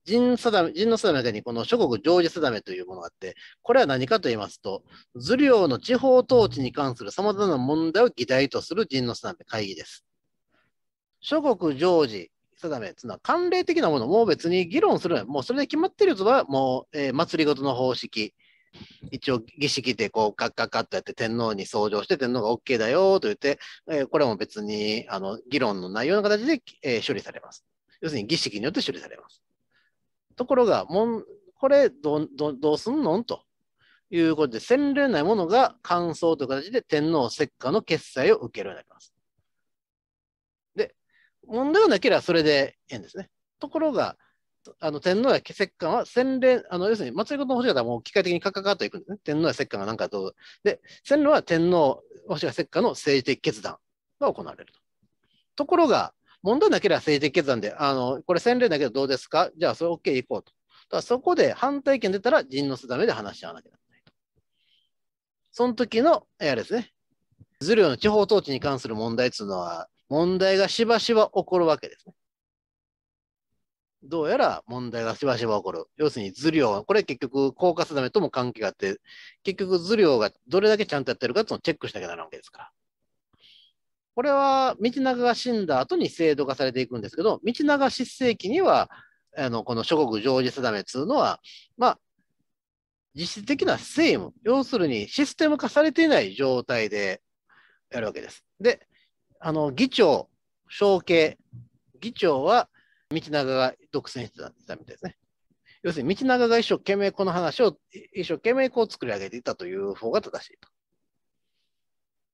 Speaker 1: 人定め人の定めの中にこの諸国常時定めというものがあって、これは何かと言いますと、図領の地方統治に関する様々な問題を議題とする人の定め会議です。諸国常時定めつのは慣例的なものも別に議論するもうそれで決まってるとはもう、えー、祭りごとの方式一応儀式でこうカッカッカッとやって天皇に奏上して天皇が OK だよと言って、えー、これも別にあの議論の内容の形で、えー、処理されます。要するに儀式によって処理されます。ところがもんこれどどどうすんのんということで洗礼ないものが感想という形で天皇折下の決裁を受けるようになります。問題がなければそれでええんですね。ところが、あの天皇や摂関は洗礼、あの要するに松井君の星方はもう機械的にカカカといくんですね。天皇や摂関が何かどうで、洗礼は天皇、星方摂関の政治的決断が行われると。ところが、問題なければ政治的決断で、あのこれ洗礼だけどどうですかじゃあそれ OK 行こうと。だそこで反対意見出たら陣の定めで話し合わなきゃならないと。その時の、あれですね、ズ領の地方統治に関する問題というのは、問題がしばしば起こるわけですね。どうやら問題がしばしば起こる。要するに図量は、これ結局、効果定めとも関係があって、結局図量がどれだけちゃんとやってるかっていうのをチェックしなきゃならないわけですから。これは、道長が死んだ後に制度化されていくんですけど、道長失政期には、あの、この諸国常時定めっていうのは、まあ、実質的な政務、要するにシステム化されていない状態でやるわけです。で、あの、議長、承継、議長は道長が独占してたみたいですね。要するに道長が一生懸命この話を一生懸命こう作り上げていたという方が正しいと。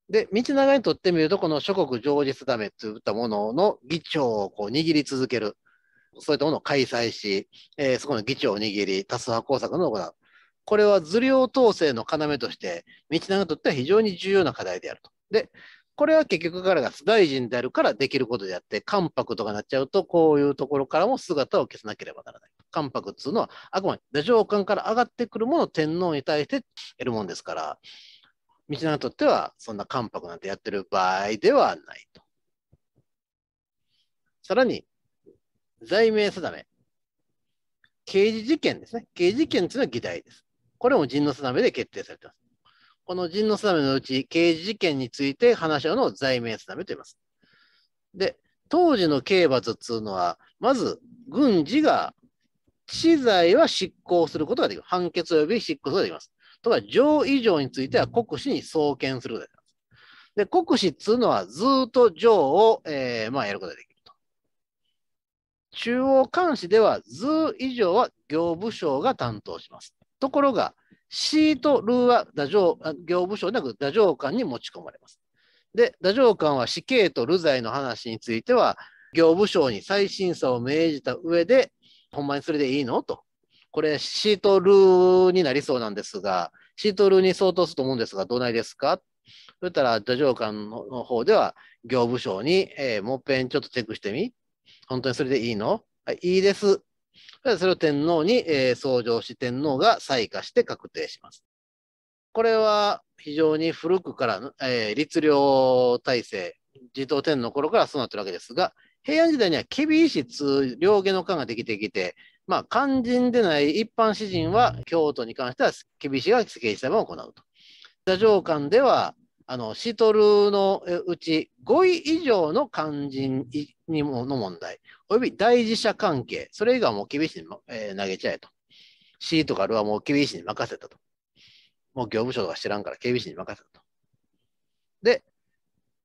Speaker 1: で、道長にとってみると、この諸国常実ダメといったものの議長をこう握り続ける、そういったものを開催し、えー、そこの議長を握り、多数派工作の行う。これは図領統制の要として、道長にとっては非常に重要な課題であると。で、これは結局彼が大臣であるからできることであって、関白とかなっちゃうと、こういうところからも姿を消さなければならない。関白っていうのは、あくまで太政官から上がってくるものを天皇に対して得るもんですから、道長にとっては、そんな関白なんてやってる場合ではないと。さらに、罪名定め。刑事事件ですね。刑事事件というのは議題です。これも陣の定めで決定されています。この陣の定めのうち刑事事件について話し合うのを罪名定めと言います。で、当時の刑罰っていうのは、まず軍事が知罪は執行することができる。判決及び執行することができます。とか、上以上については国司に送検することができます。で、国司っていうのはずっと上を、えー、まあ、やることができると。中央監視では図以上は行部省が担当します。ところが、シートルーは打上業務省なく打上官に持ち込まれます。で、打上官は死刑と流罪の話については、業務省に再審査を命じた上で、ほんまにそれでいいのと。これ、シートルーになりそうなんですが、シートルーに相当すると思うんですが、どないですかそしたら、土壌官の方では、業務省に、えー、もっぺんちょっとチェックしてみ本当にそれでいいのいいです。それを天皇に、えー、上し、天皇が採下して確定します。これは非常に古くから、えー、律令体制、持統天皇の頃からそうなってるわけですが、平安時代には厳しい通両下の官ができてきて、まあ、肝心でない一般詩人は京都に関しては厳しい政治裁判を行うと。官ではあの、シトルのうち5位以上の肝心にもの問題、および大事者関係、それ以外はもう厳しいに、えー、投げちゃえと。C とかルはもう厳しいに任せたと。もう業務省とか知らんから厳しいに任せたと。で、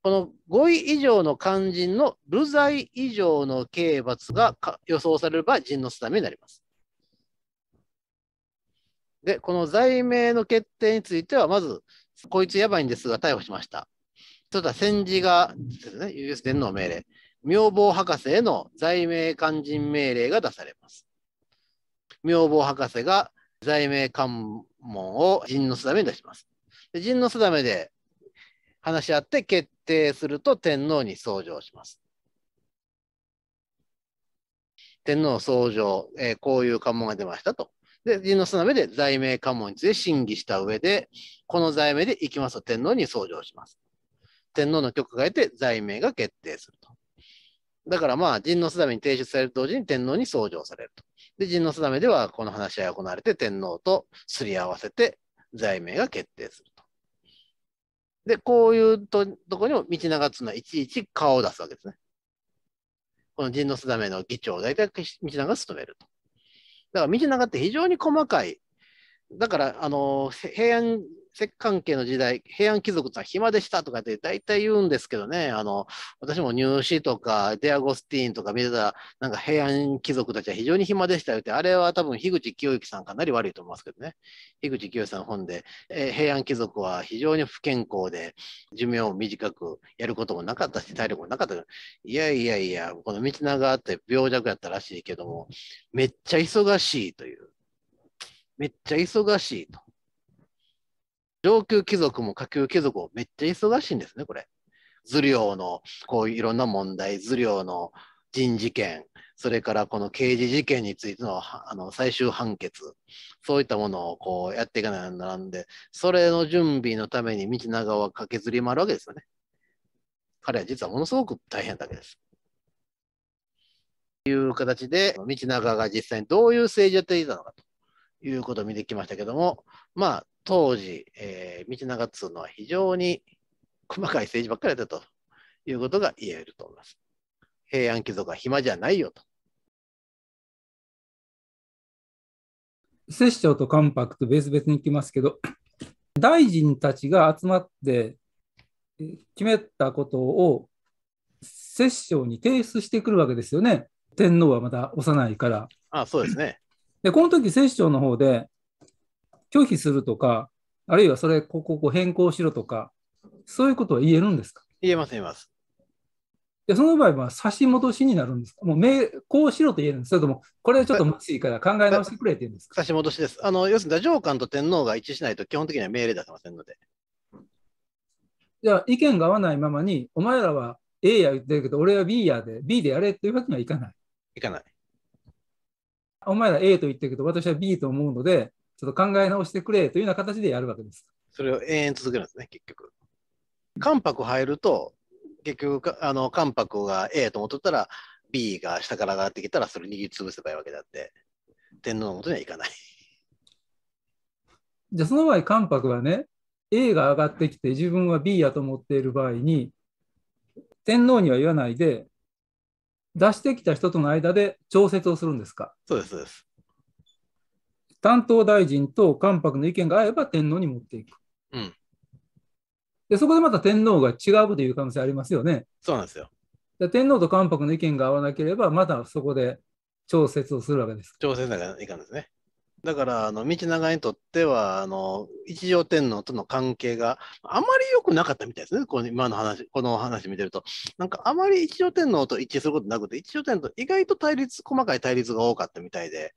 Speaker 1: この5位以上の肝心の流罪以上の刑罰が予想されれば陣のためになります。で、この罪名の決定については、まず、こいつやばいんですが逮捕しました。そただ戦時がですね、ユース天皇命令、妙房博士への罪名勧進命令が出されます。妙房博士が罪名関門を陣のすだめに出します。で陣のすだめで話し合って決定すると天皇に奏上します。天皇奏上、えー、こういう関門が出ましたと。で、倫の定めで罪名家紋について審議した上で、この罪名で行きますと天皇に奏上します。天皇の許可が得て罪名が決定すると。だからまあ、陣の定めに提出されると同時に天皇に奏上されると。で、陣の定めではこの話し合いが行われて天皇とすり合わせて罪名が決定すると。で、こういうととこにも道長っていうのはいちいち顔を出すわけですね。この陣の定めの議長を大体道長が務めると。だから道長って非常に細かい。だから、あの、平安摂関係の時代、平安貴族とは暇でしたとかって大体言うんですけどね、あの、私も入試とかデアゴスティーンとか見てたら、なんか平安貴族たちは非常に暇でしたよって、あれは多分樋口清之さんかなり悪いと思いますけどね。樋口清之さんの本で、えー、平安貴族は非常に不健康で、寿命を短くやることもなかったし、体力もなかったいやいやいや、この道長って病弱やったらしいけども、めっちゃ忙しいという。めっちゃ忙しいと。上級貴族も下級貴族もめっちゃ忙しいんですね、これ。頭領の、こういういろんな問題、頭領の人事件、それからこの刑事事件についてのあの最終判決、そういったものをこうやっていかないとならんで、それの準備のために道長は駆けずり回るわけですよね。彼は実はものすごく大変だけです。という形で、道長が実際にどういう政治をやっていたのかということを見てきましたけども、まあ、当時、えー、道長っつうのは非常に細かい政治ばっかりだということが言えると思います。平安貴族は暇じゃないよと。
Speaker 2: 摂政と関白と別々に行きますけど、大臣たちが集まって決めたことを摂政に提出してくるわけですよね。天皇はまだ幼いから。
Speaker 1: あそうですね。
Speaker 2: で、この時摂政の方で、拒否するとか、あるいはそれ、ここを変更しろとか、そういうことは言えるんですか言えます、言えます。いやその場合は差し戻しになるんですかもう明こうしろと言えるんですそれとも、これはちょっとむずいから考え直してくれって言うんですか差し戻
Speaker 1: しです。あの要するに、政官と天皇が一致しないと、基本的には命令出せませんので。
Speaker 2: じゃあ、意見が合わないままに、お前らは A や言ってるけど、俺は B やで、B でやれっていうわけにはいかない。いかない。お前ら A と言ってるけど、私は B と思うので、ょっと考え直してくれというような形でやるわけです。
Speaker 1: それを永遠続けるんですね、結局。関白入ると、結局、あの関白が A と思っとったら、B が下から上がってきたら、それ握りつぶせばいいわけだって、天皇のもとにはいかない。
Speaker 2: じゃあ、その場合、関白はね、A が上がってきて、自分は B やと思っている場合に、天皇には言わないで、出してきた人との間で調節をするんですか。そうです、そうです。担当大臣と関白の意見が合えば天皇に持っていく。うん、でそこでまた天皇が違うという可能性ありますよね。そうなんですよ。天皇と関白の意見が合わなければ、またそこで調節をするわけです。
Speaker 1: 調節なきゃいかんですね。だから、あの道長にとってはあの、一条天皇との関係があまり良くなかったみたいですね、この今の話、この話見てると。なんか、あまり一条天皇と一致することなくて、一条天皇と意外と対立、細かい対立が多かったみたいで、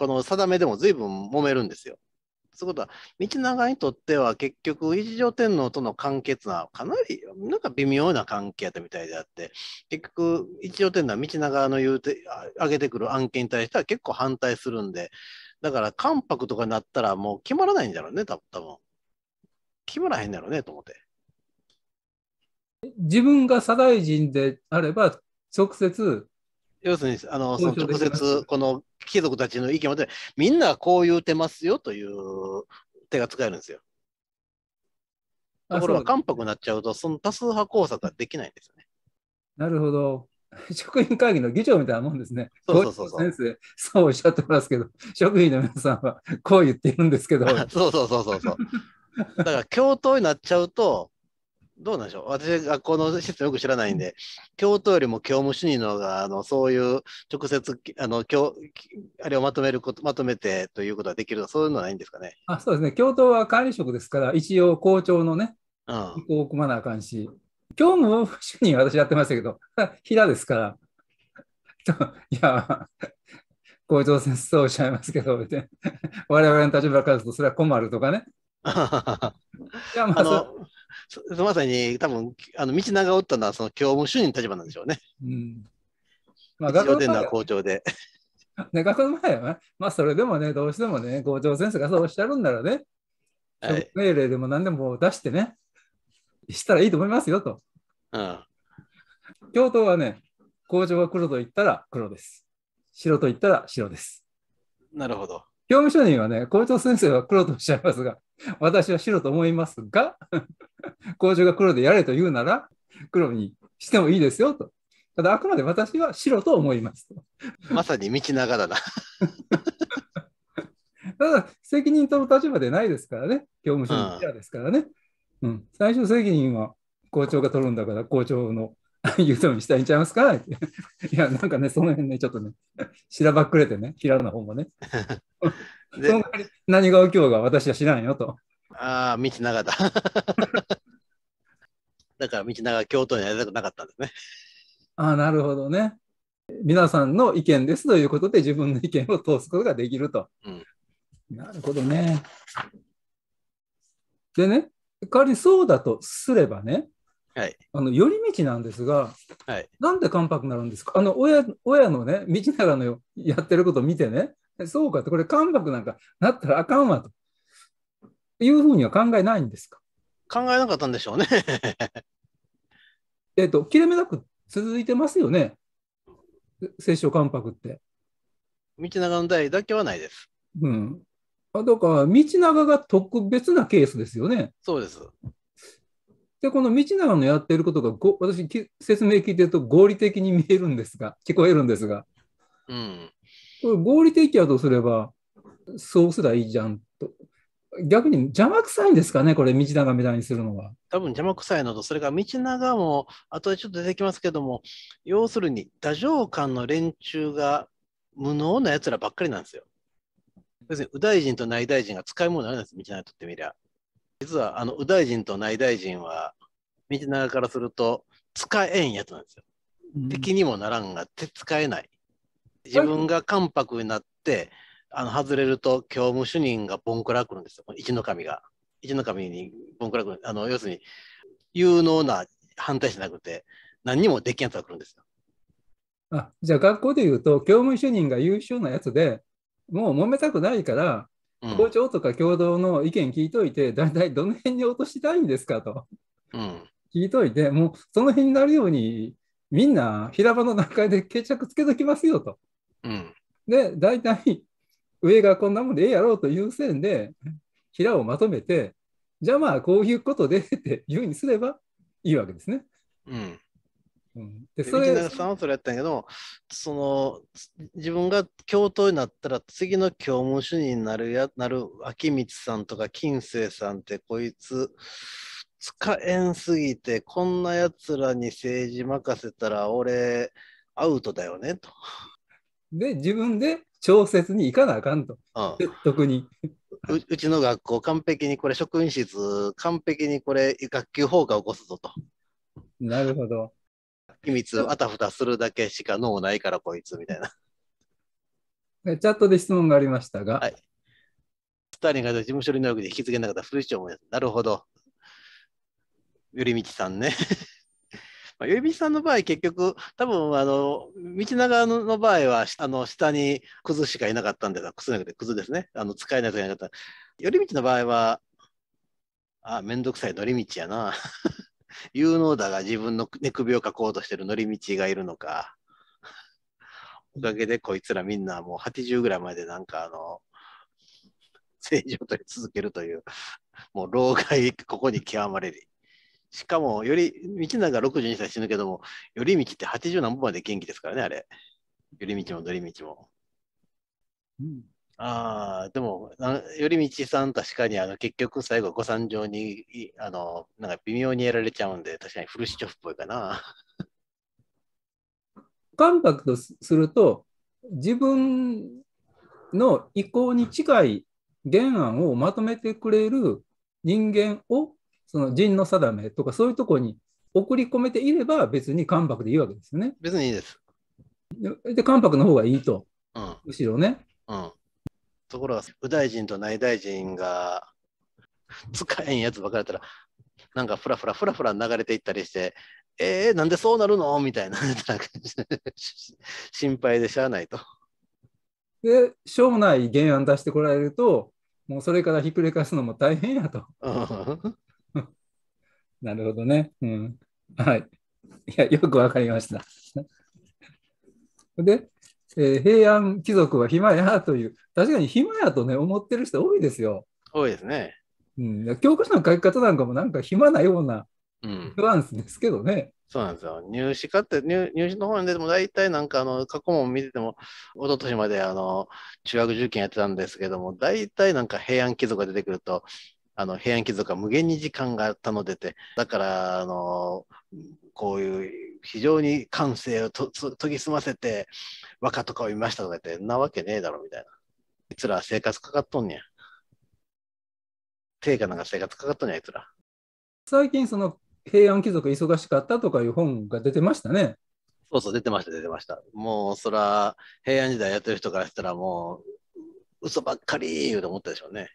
Speaker 1: この定めでも随分揉めるんですよ。そういうことは、道長にとっては結局、一条天皇との関係はかなり、なんか微妙な関係やったみたいであって、結局、一条天皇は道長の言うて、上げてくる案件に対しては結構反対するんで、だから、関白とかになったらもう決まらないんだろうね、た多分決まらへんだろうね、と思って。
Speaker 2: 自分が左大臣であれば、直接要するに、あの、その直接、この貴族たちの意見をで、みんなこう言
Speaker 1: うてますよという手が使えるんですよ。ところが、関白になっちゃうと、その多数派工作はできないんですよね。
Speaker 2: なるほど。職員会議の議長みたいなもんですね。そうそうそう先生、そうおっしゃってますけど、職員の皆さんはこう言ってるんですけど。そうそうそうそうだから、共闘になっちゃうと、
Speaker 1: どうなんでしょう私、学校の施設よく知らないんで、教頭よりも教務主任の方が、あの、そういう直接、あの、教、あれをまとめること、まとめてということができるそういうのはないんですかね。
Speaker 2: あそうですね。教頭は管理職ですから、一応校長のね、うん。を組まなあかんし、教務主任は私やってましたけど、平ですから、いや、校長先生そうおっしゃいますけど、我々の立場からするとそれは困るとかね。いやまあ、あ
Speaker 1: まさに多分、あの道長を打ったのはその教務主任の立場なんでしょうね。
Speaker 2: うん。まあ、学校のは校長で。ね、学の前は、ね、まあそれでもね、どうしてもね、校長先生がそうおっしゃるんならね、はい、命令でも何でも出してね、したらいいと思いますよと。うん。教頭はね、校長が黒と言ったら黒です。白と言ったら白です。なるほど。教務書にはね、校長先生は黒とおっしゃいますが、私は白と思いますが、校長が黒でやれと言うなら、黒にしてもいいですよと。ただ、あくまで私は白と思いますと。まさに道長だな。ただ、責任取る立場でないですからね、教務所のペアですからね。うん、最終責任は校長が取るんだから、校長の 言うてもにしたいんちゃいますか いや、なんかね、その辺ね、ちょっとね、しらばっくれてね、平野の方もね。そのり何が起きようが私は知らんよと。
Speaker 1: ああ、道長だ。
Speaker 2: だから道長京都にやりたくなかったんですね。ああ、なるほどね。皆さんの意見ですということで自分の意見を通すことができると。
Speaker 1: う
Speaker 2: ん、なるほどね。でね、仮にそうだとすればね、はい、あの寄り道なんですが、はい、なんで関白になるんですかあの親親のね、道長のやってることを見てね、そうかって、これ関白なんかなったらあかんわというふうには考えないんですか考えなかったんでしょうね。えっと、切れ目なく続いてますよね、清少関白って。
Speaker 1: 道長の代だけはないです。
Speaker 2: うん。あだから、道長が特別なケースですよね。そうです。で、この道長のやっていることがご、私、説明聞いてると合理的に見えるんですが、聞こえるんですが、うん、これ合理的やとすれば、そうすりゃいいじゃんと。逆に邪魔くさいんですかね、これ、道長みたいにするのは。
Speaker 1: 多分邪魔くさいのと、それが道長も、後でちょっと出てきますけども、要するに、太政官の連中が無能なやつらばっかりなんですよ。別に右大臣と内大臣が使い物になるんです、道長にとってみりゃ。実はあの右大臣と内大臣は道長からすると使えんやつなんですよ。敵にもならんが手使えない。自分が関白になってあの外れると教務主任がボンクラくるんですよ一の神が。一の神にボンクラくるあの要するに有能な反対しなくて何にもできんやつが来るんですよ。
Speaker 2: あじゃあ学校でいうと教務主任が優秀なやつでもう揉めたくないから校長とか共同の意見聞いといて、大体どの辺に落としたいんですかと、うん、聞いといて、もうその辺になるように、みんな平場の段階で決着つけときますよと。うん、で、大体上がこんなもんでええやろうという線で、平をまとめて、じゃあまあこういうことでっていうふうにすればいいわけですね。うんでそれさ
Speaker 1: んはそれやったんやけどその自分が教頭になったら次の教務主任になるやなる秋光さんとか金星さんってこいつ使えんすぎてこんなやつらに政治任せたら俺アウトだよねと。で自分で
Speaker 2: 調節に行かなあかんと、うん、特に
Speaker 1: う。うちの学校完璧にこれ職員室完璧にこれ学級放壊を起こすぞと。
Speaker 2: なるほど。
Speaker 1: 秘密あたふたするだけしか脳ないから、こいつ、みたいな。
Speaker 2: チャットで質問がありましたが。はい。
Speaker 1: スターリンが事務処理能力で引き継げなかった古市長もなるほど。頼りさんね。まあ、さんの場合、結局、多分あの道長の場合はあの下にクズしかいなかったんで、クズなくてクズですね。あの使えないやついなかった。頼りの場合は、あ、めんどくさい乗り道やな。有能だが自分の寝首をかこうとしてる乗り道がいるのか、おかげでこいつらみんなもう80ぐらいまでなんかあの、正常とり続けるという、もう老害、ここに極まれり。しかも、より、道長62歳死ぬけども、より道って80何本まで元気ですからね、あれ。より道も乗り道も。うんああ、でも、頼り道さん、確かにあの結局最後、誤算上にあのなんか微妙にやられちゃうんで、確かにフルシチョフっぽいかな。
Speaker 2: 関白とすると、自分の意向に近い原案をまとめてくれる人間を、その人の定めとか、そういうとこに送り込めていれば、別に関白でいいわけですよね。別にいいです。で、関白の方がいいと、うん、むしろね。うんところが、右大
Speaker 1: 臣と内大臣が 使えんやつばかりだったら、なんかふらふらふらふら流れていったりして、えー、なんでそうなるのみたいな心配でしゃあないと。
Speaker 2: で、省内原案出してこられると、もうそれからひっくり返すのも大変やと。なるほどね。うん、はい。いや、よくわかりました。で、えー、平安貴族は暇やという、確かに暇やとね、思ってる人多いですよ。多いですね。うん、教科書の書き方なんかもなんか暇なようなニュンスですけどね。うん
Speaker 1: そうなんですよ。入試かって入、入試の方に出ても大体なんかあの、過去問見てても、一昨年まであの、中学受験やってたんですけども、大体なんか平安貴族が出てくると、あの、平安貴族は無限に時間があったのでて、だから、あの、こういう非常に感性をと研ぎ澄ませて和歌とかを見ましたとか言ってんなわけねえだろみたいな。いつら生活かかっとんねや。定価なんか生活かかっとんねや、いつら。
Speaker 2: 最近その平安貴族忙しかったとかいう本が出てましたね。
Speaker 1: そうそう出てました出てました。もうそら平安時代やってる人からしたらもう嘘ばっかり言うと思ったでしょうね。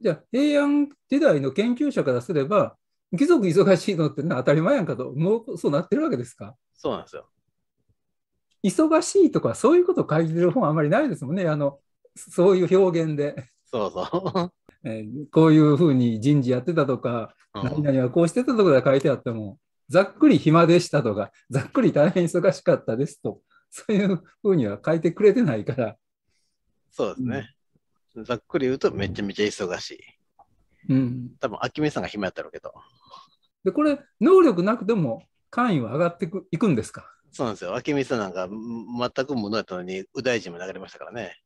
Speaker 2: じゃあ平安時代の研究者からすれば貴族忙しいのって当たり前やんかと、もうそうなってるわけですか。そうなんですよ。忙しいとか、そういうことを書いてる本あんまりないですもんね、あのそういう表現で。そうそう。えー、こういうふうに人事やってたとか、うん、何々はこうしてたとかで書いてあっても、ざっくり暇でしたとか、ざっくり大変忙しかったですと、そういうふうには書いてくれてないから。そうですね。
Speaker 1: うん、ざっくり言うと、めちゃめちゃ忙しい。うん、多分秋名さんが暇やったろうけど。
Speaker 2: で、これ、能力なくても官位は上がってくいくんですかそうなんですよ。秋
Speaker 1: 美さんなんか全く無能やったのに、右大臣も流れましたからね。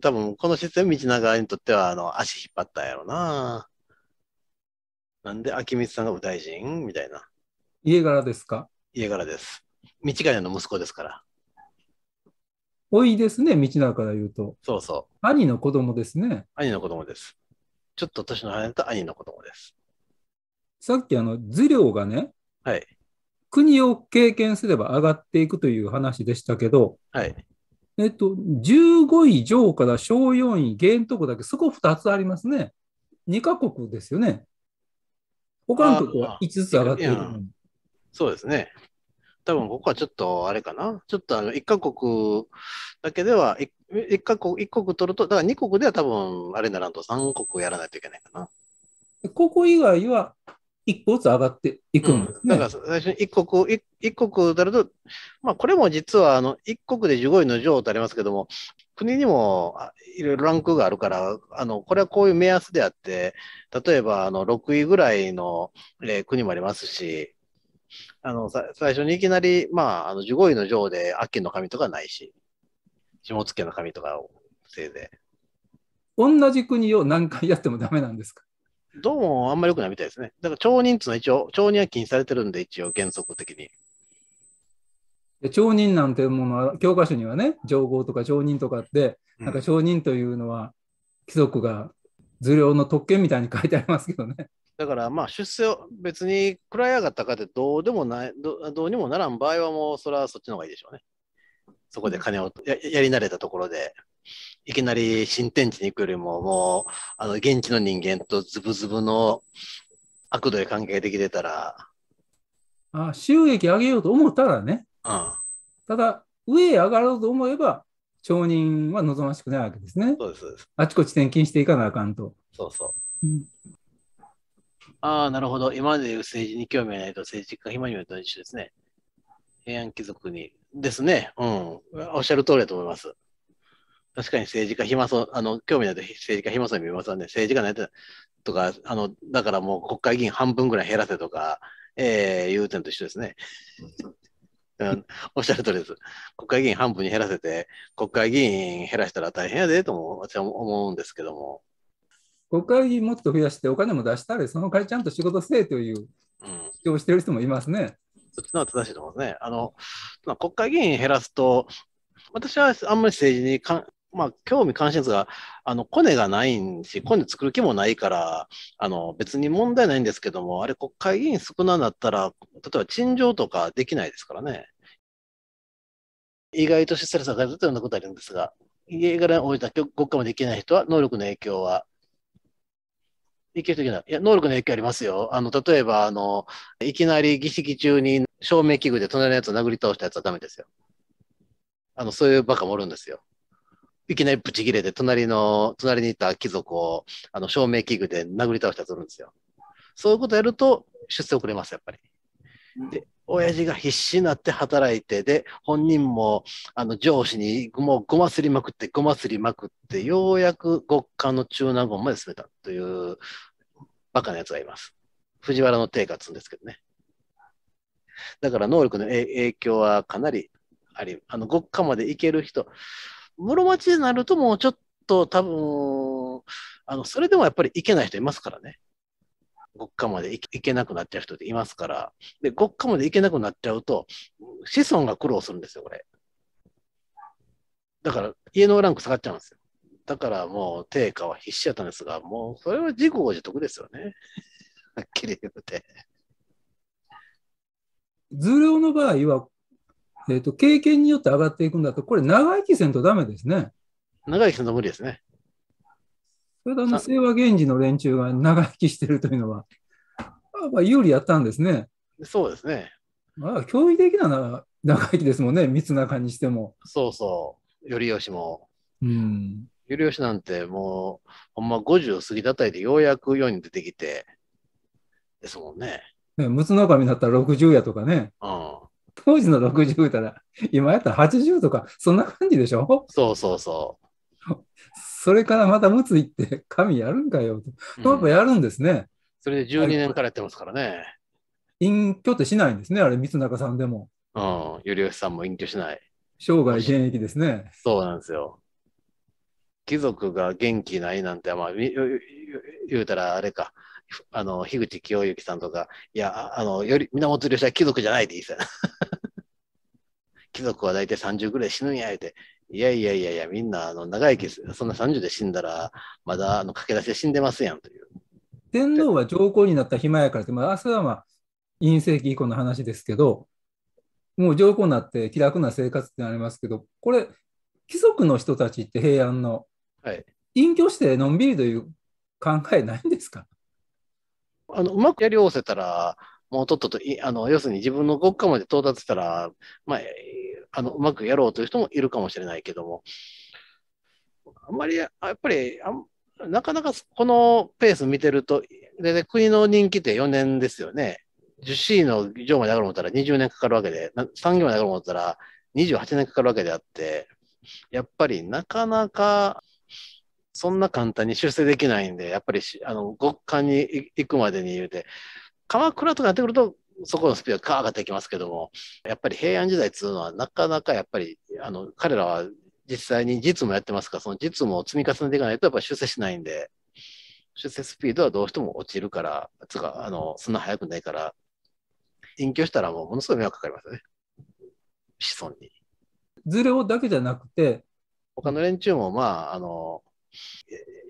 Speaker 1: 多分このシステム、道長にとってはあの足引っ張ったやろうな。なんで秋光さんが右大臣みたいな。家柄ですか家柄です。道長の息子ですから。
Speaker 2: おいですね、道長から言うと。そうそう。兄の子供ですね。兄の子供です。ちょっと年の離れた兄の子供です。さっきあの、図量がね、はい。国を経験すれば上がっていくという話でしたけど、はい。えっと、15位上から小4位、原徳だけ、そこ2つありますね。2カ国ですよね。他のとこは5つ上がっている。
Speaker 1: そうですね。多分ここはちょっとあれかな。ちょっとあの、1カ国だけでは、1一か国、一国取ると、だから二国では多分、あれならんと三国やらないといけないかな。ここ以外は一個ずつ上がっていくんですね。うん、だから最初に一国、一一国だと、まあこれも実はあの一国で15位の女王とありますけども、国にもいろいろランクがあるから、あの、これはこういう目安であって、例えばあの6位ぐらいの、えー、国もありますし、あの、最初にいきなり、まあ、あの15位の女王で秋の神とかないし。紐付けの紙とかをせいで。
Speaker 2: 同じ国を何回やってもダメなんですかどうもあんまりよくないみたいです
Speaker 1: ね。だから町人っていうのは一応、町人は禁止されてるんで、一応原則的に。
Speaker 2: 町人なんていうものは教科書にはね情報とか町人とかってなんか町人というのは貴族が頭領の特権みたいに書いてありますけどね。
Speaker 1: だからまあ出世を別に位上がったかってどうでもないどうにもならん場合はもうそれはそっちの方がいいでしょうね。そこで金をややり慣れたところで、いきなり新天地に行くよりも、もう、あの、現地の人間とズブズブの悪度で関係できてたら。
Speaker 2: あ収益上げようと思ったらね。うん。ただ、上へ上がろうと思えば、承認は望ましくないわけですね。そうです、そうです。あちこち転勤していかなあかんと。そうそう。うん、あ
Speaker 1: あ、なるほど。今まで政治に興味がないと政治家、暇にもと一緒ですね。平安貴族にですね。うん。おっしゃる通りだと思います。確かに政治家暇そう、あの、興味ないと政治家暇そうに見えますね。政治家ないとか、あの、だからもう国会議員半分ぐらい減らせとか、ええー、言う点と一緒ですね。うん、おっしゃる通りです。国会議員半分に減らせて、国会議員減らしたら大変やでとも私は思うんですけども。
Speaker 2: 国会議員もっと増やして、お金も出したり、その会社ちゃんと仕事せえという主張をしている人もいますね。そっちの方が正しいと思いますね。あの、
Speaker 1: まあ、国会議員減らすと、私はあんまり政治にかん、まあ、興味関心ですが、あの、コネがないんし、コネ作る気もないから、あの、別に問題ないんですけども、あれ国会議員少なんだったら、例えば陳情とかできないですからね。意外と失礼されるというようなことあるんですが、家柄に応じた国家もできない人は、能力の影響は影響的な、いや、能力の影響ありますよ。あの、例えば、あの、いきなり儀式中に照明器具で隣のやつを殴り倒したやつはダメですよ。あの、そういうバカもおるんですよ。いきなりブチ切れて、隣の、隣にいた貴族を、あの、照明器具で殴り倒したつおるんですよ。そういうことやると、出世遅れます、やっぱり。で、親父が必死になって働いて、で、本人も、あの、上司に、もうごますりまくって、ごますりまくって、ようやく極寒の中南言まで進めたという、バカなやつがいます。藤原の定勝ですけどね。だから能力の影響はかなりあり、あの、極下まで行ける人、室町になるともうちょっと多分、あの、それでもやっぱり行けない人いますからね。極下まで行けなくなっちゃう人っていますから。で、極下まで行けなくなっちゃうと、子孫が苦労するんですよ、これ。だから、家のランク下がっちゃうんですよ。だからもう、定価は必死やったんですが、もう、それは自業自得ですよね。はっき
Speaker 2: り言うて。図量の場合は、えーと、経験によって上がっていくんだと、これ、長生きせんとだめですね。長生きせんと無理ですね。それであの、清和源氏の連中が長生きしてるというのは、まあ、有利やったんですね。そうですね。まあ、驚異的な長生きですもんね、密中にしても。
Speaker 1: そうそう、頼義も。
Speaker 2: うん。
Speaker 1: 頼義なんてもう、ほんま50過ぎたたいでようやく世に出てきて、ですもんね。
Speaker 2: ね、ムツの神になったら60やとかね。当時の60言ったら、今やったら80とか、そんな感じでしょ
Speaker 1: そうそうそ
Speaker 2: う。それからまたムつ行って、神やるんかよと。やっぱやるんですね、うん。
Speaker 1: それで12年からやってますから
Speaker 2: ね。隠居ってしないんですね、あれ、三中さんでも。
Speaker 1: うん、頼吉さんも隠居しない。
Speaker 2: 生涯現役ですね。
Speaker 1: そうなんですよ。貴族が元気ないなんて、まあ、言うたらあれか、あの、樋口清之さんとか、いや、あの、より、源良は貴族じゃないでいいさ。貴族は大体30ぐらい死ぬんや、言うて。いやいやいやいや、みんな、あの、長生きする。そんな30で死んだら、まだ、あの、駆け出しで死んでますやん、という。
Speaker 2: 天皇は上皇になった暇やからって、まあ、それはまあ、陰性紀以降の話ですけど、もう上皇になって気楽な生活ってなりますけど、これ、貴族の人たちって平安の、はい、隠居してのんびりという考えないんですかあの、うまく
Speaker 1: やり合わせたら、もうとっとと、あの、要するに自分の国家まで到達したら、まあ、あの、うまくやろうという人もいるかもしれないけども、あんまり、やっぱり、あなかなかこのペース見てると、で、ね、国の人気って4年ですよね。10C の上まで上がるったら20年かかるわけで、産業まで上がる思ったら28年かかるわけであって、やっぱりなかなかそんな簡単に修正できないんで、やっぱりあの極寒に行くまでに言うて、鎌倉とかになってくると、そこのスピードがかーガってきますけども、やっぱり平安時代っていうのは、なかなかやっぱり、あの彼らは実際に実務やってますから、その実務を積み重ねていかないと、やっぱり修正しないんで、修正スピードはどうしても落ちるから、つか、あの、そんな速くないから、隠居したらもうものすごい迷惑かかりますよね。子孫に。ズレをだけじゃなくて、他の連中も、まあ、あの、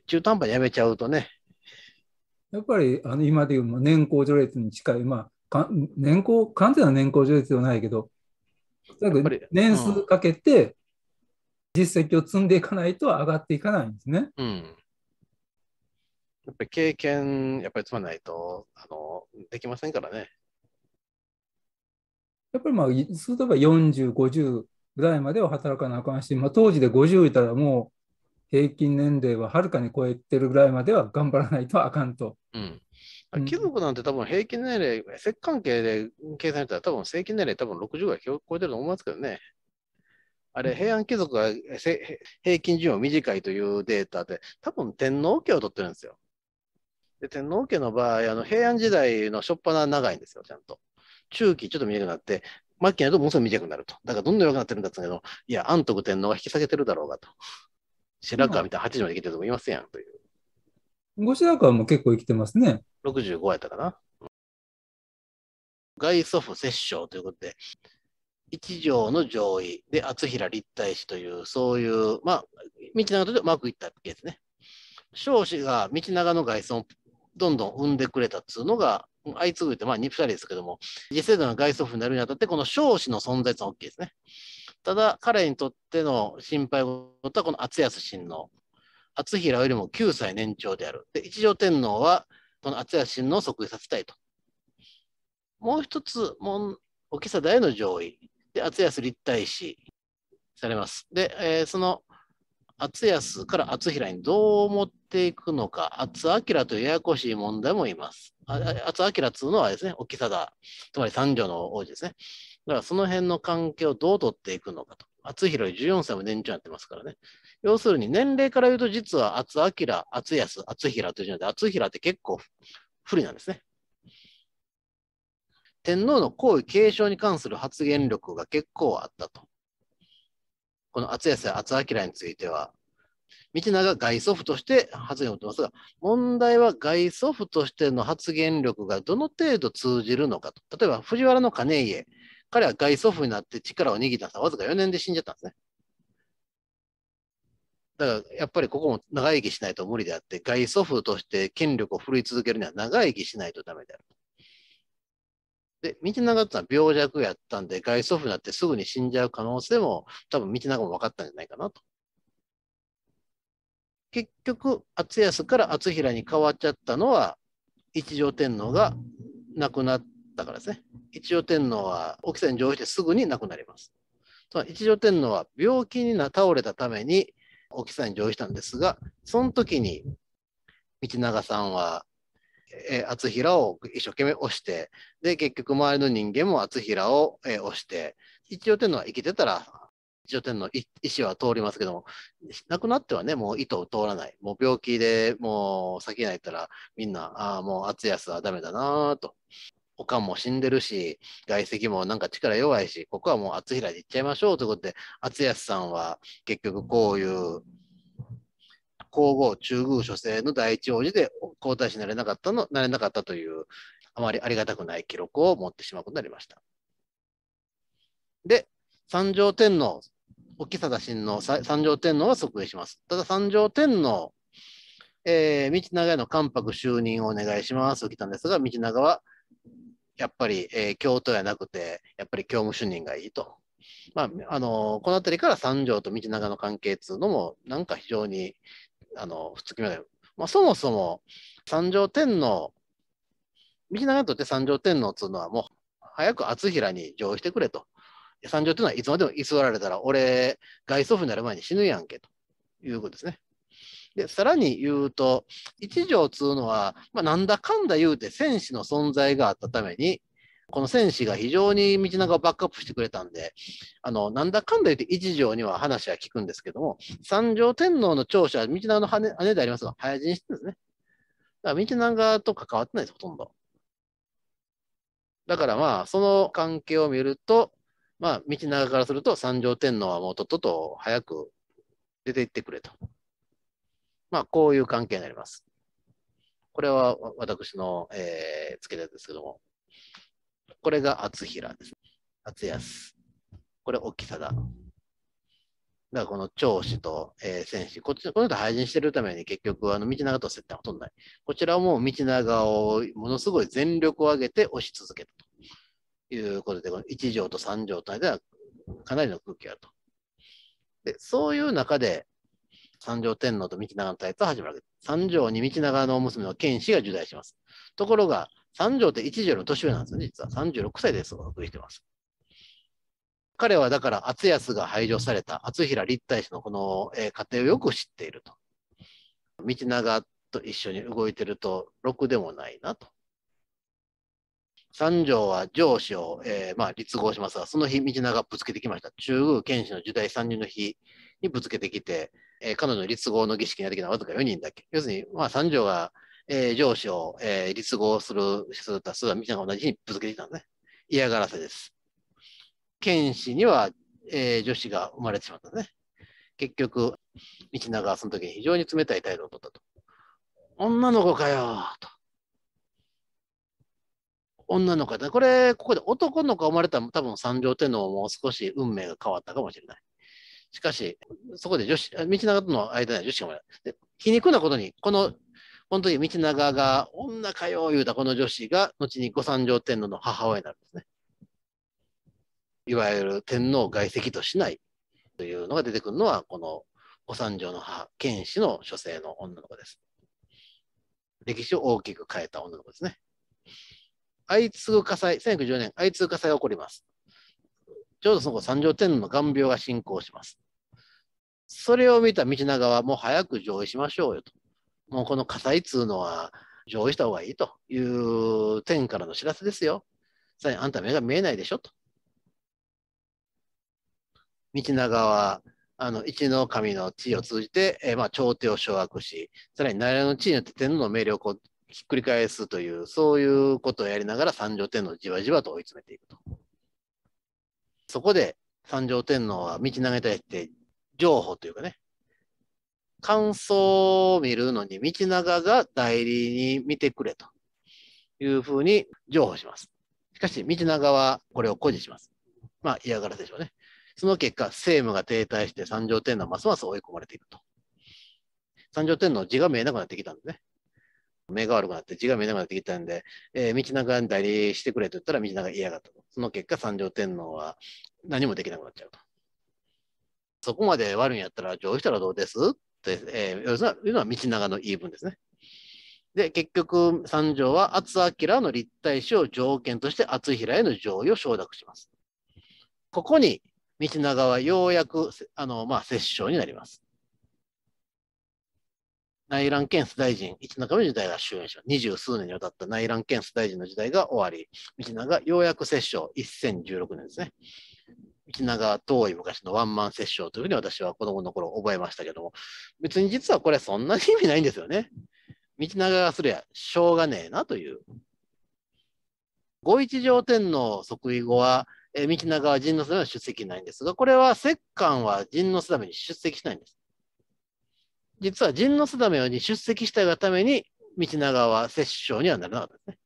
Speaker 1: 中途半端にやめちゃうとね。
Speaker 2: やっぱりあの今でいう年功序列に近い、まあ、か年功完全な年功序列ではないけど、年数かけて実績を積んでいかないと上がっていかないんですね。
Speaker 1: うん、やっぱり経験、やっぱり積まないとあのできませんからね。
Speaker 2: やっぱりまあ、例えば40、50ぐらいまでは働かなあかんし、まあ、当時で50いたらもう。平均年齢ははるかに超えてるぐらいまでは頑張らないとあかんと。
Speaker 1: うん貴族なんて多分平均年齢、摂関係で計算したら多分平均年齢多分60ぐらい超えてると思いますけどね。あれ、平安貴族が平均寿命短いというデータで、多分天皇家を取ってるんですよ。で天皇家の場合、あの平安時代の初っ端長いんですよ、ちゃんと。中期ちょっと短くなって、末期になるとものすごい短くなると。だからどんどん弱くなってるんだったけど、いや、安徳天皇が引き下げてるだろうがと。白川みたいな8時まで生きてるともいまんやん、という。
Speaker 2: 後白河も結構生きてますね。
Speaker 1: 65やったかな。外祖父摂政ということで、一条の上位で厚平立体師という、そういう、まあ、道長とうまくいったわけですね。彰子が道長の外孫をどんどん生んでくれたっつうのが、相次ぐって、まあ、2人ですけども、次世代の外祖父になるにあたって、この彰子の存在って大きいですね。ただ、彼にとっての心配事は、この厚安親王。厚平よりも9歳年長である。で、一条天皇は、この厚安親王を即位させたいと。もう一つ、もおきさ大の上位。で、厚安立体師されます。で、えー、その厚安から厚平にどう持っていくのか、厚明というややこしい問題もいます。厚明というのはですね、沖貞、つまり三条の王子ですね。だからその辺の関係をどう取っていくのかと。厚弘14歳も年長やってますからね。要するに年齢から言うと、実は厚明、厚安、厚平というので、厚平って結構不利なんですね。天皇の皇位継承に関する発言力が結構あったと。この厚安、厚明については、道長外祖父として発言を持ってますが、問題は外祖父としての発言力がどの程度通じるのかと。例えば、藤原の兼家。彼は外祖父になって力を握ったのはわずか4年で死んじゃったんですね。だからやっぱりここも長生きしないと無理であって、外祖父として権力を振るい続けるには長生きしないとダメである。で、道長ってのは病弱やったんで、外祖父になってすぐに死んじゃう可能性も、多分道長も分かったんじゃないかなと。結局、敦康から敦平に変わっちゃったのは、一条天皇が亡くなっだからですね。一条天皇は沖さんに乗じてすぐに亡くなります。一条天皇は病気に倒れたために沖さんに乗じたんですが、その時に道長さんは、えー、厚平を一生懸命押して、で、結局周りの人間も厚平を、えー、押して、一条天皇は生きてたら、一条天皇意思は通りますけども、亡くなってはね、もう糸を通らない。もう病気でもう先に泣いたらみんな、ああ、もう厚安はダメだなとおかんも死んでるし、外籍もなんか力弱いし、ここはもう厚平で行っちゃいましょうということで、厚安さんは結局こういう皇后中宮諸星の第一王子で皇太子になれなかったの、なれなかったという、あまりありがたくない記録を持ってしまうことになりました。で、三条天皇、沖貞親王、三条天皇は即位します。ただ三条天皇、えー、道長への関白就任をお願いしますと来たんですが、道長はやっぱり、えー、教やなくて、やっぱり教務主任がいいと。まあ、あのー、この辺りから三条と道長の関係っていうのも、なんか非常に、あのー、ふつきまで、まあ、そもそも三条天皇、道長にとって三条天皇っていうのは、もう早く篤平に上位してくれと。三条ていうのはいつまでも居座られたら、俺、外祖父になる前に死ぬやんけということですね。で、さらに言うと、一条つうのは、まあ、なんだかんだ言うて戦士の存在があったために、この戦士が非常に道長をバックアップしてくれたんで、あの、なんだかんだ言って一条には話は聞くんですけども、三条天皇の長者は道長の姉姉でありますが、早死にしてるんですね。だから道長と関わってないです、ほとんど。だからまあ、その関係を見ると、まあ、道長からすると三条天皇はもうとっとと早く出て行ってくれと。まあ、こういう関係になります。これは私の、えー、付けたですけども、これが厚平です。厚安。これ、大きさだだからこの長子と、えー、戦士、こっち、この人配信してるために結局、あの、道長と接点はほとんどない。こちらはもう道長をものすごい全力を挙げて押し続けたということで、この1条と3条とではかなりの空気があると。で、そういう中で、三条天皇と道長の対立が始まるわけです。三条に道長の娘の剣士が受代します。ところが、三条って一条の年上なんですね、実は。36歳で即位してます。彼はだから、厚安が排除された厚平立体師のこの、えー、家庭をよく知っていると。道長と一緒に動いてると、ろくでもないなと。三条は上司を、えー、まあ、立合しますが、その日、道長ぶつけてきました。中宮剣士の時代参入の日にぶつけてきて、えー、彼女の立合の儀式やはわずか4人だけ。要するに、まあ、三条が、えー、上司を、えー、立合する人たちはみんなが同じにぶつけてきたのでね。嫌がらせです。剣士には、えー、女子が生まれてしまったね。結局、道長はその時に非常に冷たい態度をとったと。女の子かよ、と。女の子だ。これ、ここで男の子が生まれたら多分三条天皇も少し運命が変わったかもしれない。しかし、そこで女子、道長との間には女子がもらで皮肉なことに、この、本当に道長が女かよ、言うたこの女子が、後に御三条天皇の母親になるんですね。いわゆる天皇外籍としないというのが出てくるのは、この御三条の母、剣士の書生の女の子です。歴史を大きく変えた女の子ですね。相次ぐ火災、1910年、相次ぐ火災が起こります。ちょうどその後、三条天皇の眼病が進行します。それを見た道長はもう早く上位しましょうよと。もうこの火災っつうのは上位した方がいいという天からの知らせですよ。さあ、あんた目が見えないでしょと。道長は、あの、一の神の地位を通じて、えー、まあ、朝廷を掌握し、さらに奈良の地位によって天皇の命令をこうひっくり返すという、そういうことをやりながら三条天皇をじわじわと追い詰めていくと。そこで三条天皇は道長に対して情報というかね、感想を見るのに道長が代理に見てくれというふうに譲歩します。しかし、道長はこれを誇示します。まあ、嫌がらせでしょうね。その結果、政務が停滞して三条天皇はますます追い込まれていくと。三条天皇字が見えなくなってきたんでね。目が悪くなって字が見えなくなってきたんで、えー、道長に代理してくれと言ったら道長が嫌がったと。その結果、三条天皇は何もできなくなっちゃうと。そこまで悪いんやったら、上位したらどうですって、えー、要するのは道長の言い分ですね。で、結局、三条は厚明の立体師を条件として厚平への上位を承諾します。ここに、道長はようやく、あの、まあ、摂政になります。内乱検出大臣、一中の時代が終焉しま二十数年にわたった内乱検出大臣の時代が終わり、道長ようやく摂政、1016年ですね。道長遠い昔のワンマンセッションというふうに私は子供の頃覚えましたけども、別に実はこれそんなに意味ないんですよね。道長がすりゃしょうがねえなという。五一条天皇即位後は、え道長は陣の定め出席ないんですが、これは摂関は陣の定めに出席しないんです。実は陣の定めに出席したがために、道長は摂政にはならなかったですね。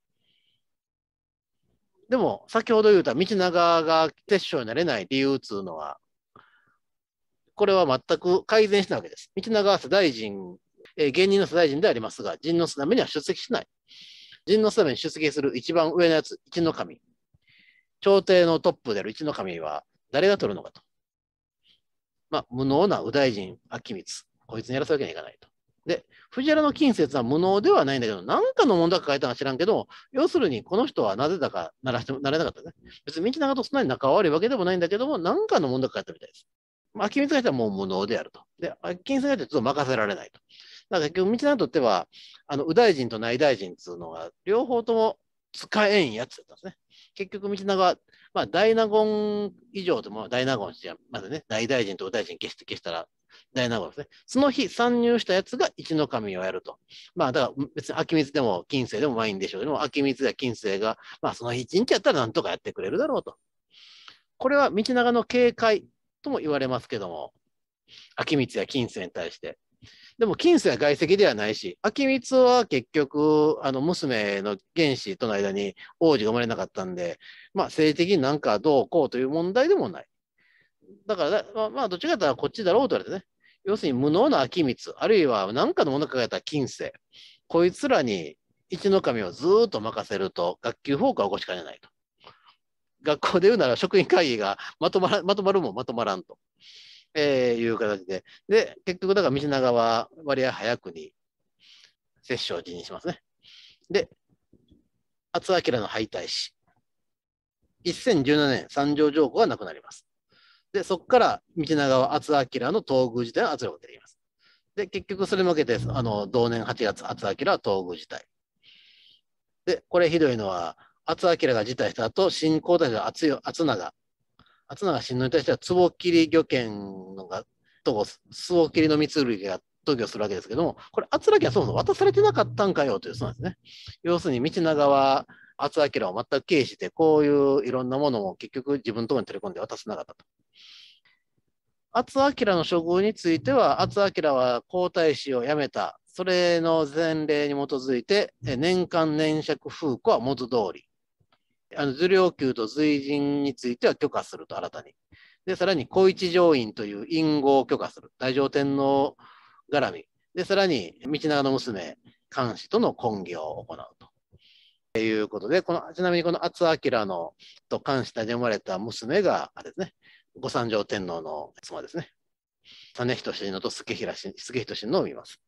Speaker 1: でも、先ほど言うた道長が決勝になれない理由っつうのは、これは全く改善したわけです。道長は世大臣、えー、現人の世大臣でありますが、陣のすなめには出席しない。陣のすなめに出席する一番上のやつ、一の神。朝廷のトップである一の神は誰が取るのかと。まあ、無能な右大臣、秋光。こいつにやらすわけにはいかないと。で、藤原の近接は無能ではないんだけど、何かの問題抱えたか知らんけど、要するにこの人はなぜだかならしてなれなかったね。別に道長とそんなに仲悪いわけでもないんだけども、何かの問題抱えたみたいです。まあ、秋光いたはもう無能であると。で、秋がい社はちょっと任せられないと。だから結局、道長にとっては、あの、右大臣と内大臣っていうのが、両方とも使えんやつだったんですね。結局、道長は、まあ、大納言以上でも大納言じゃまずね、内大臣と右大臣消して消したら、第7号ですね。その日参入したやつが一の神をやると。まあ、だから別に秋水でも金星でもワインでしょうでも秋水や金星が、まあ、その日一日やったらなんとかやってくれるだろうと。これは道長の警戒とも言われますけども、秋光や金星に対して。でも金星は外籍ではないし、秋光は結局、あの娘の原子との間に王子が生まれなかったんで、まあ、治的になんかどうこうという問題でもない。だからまあ、まあ、どっちかというとこっちだろうと言われてね。要するに無能な秋光、あるいは何かのものを抱えた近世。こいつらに一の神をずっと任せると、学級崩壊を起こしかねないと。学校で言うなら職員会議がまとまらまとまるもまとまらんと、えー、いう形で。で、結局だから道長は割合早くに摂政を辞任しますね。で、厚明の敗退し、1017年、三条上皇が亡くなります。で、そこから道長は厚明の東宮時代を圧力を出てます。で、結局それも受けて、あの、同年8月、厚明は東宮時代。で、これひどいのは、厚明が辞退した後、新皇太子の厚長、厚長親王に対しては、坪切漁権のが、と、坪切の密類が投票するわけですけども、これ、厚明はそもそも渡されてなかったんかよというそうなんですね。要するに、道長は厚明は全く軽視で、こういういろんなものも結局自分のところに取り込んで渡せなかったと。厚明の処遇については、厚明は皇太子を辞めた、それの前例に基づいて、年間年借風庫は元通り。あの、受領給と随人については許可すると、新たに。で、さらに、小一上院という隠語を許可する。大乗天皇絡み。で、さらに、道長の娘、監視との婚儀を行う。ということで、このちなみにこの厚明のと関してで生まれた娘が、あれですね、御三条天皇の妻ですね。種仁のと助平信のを見ます。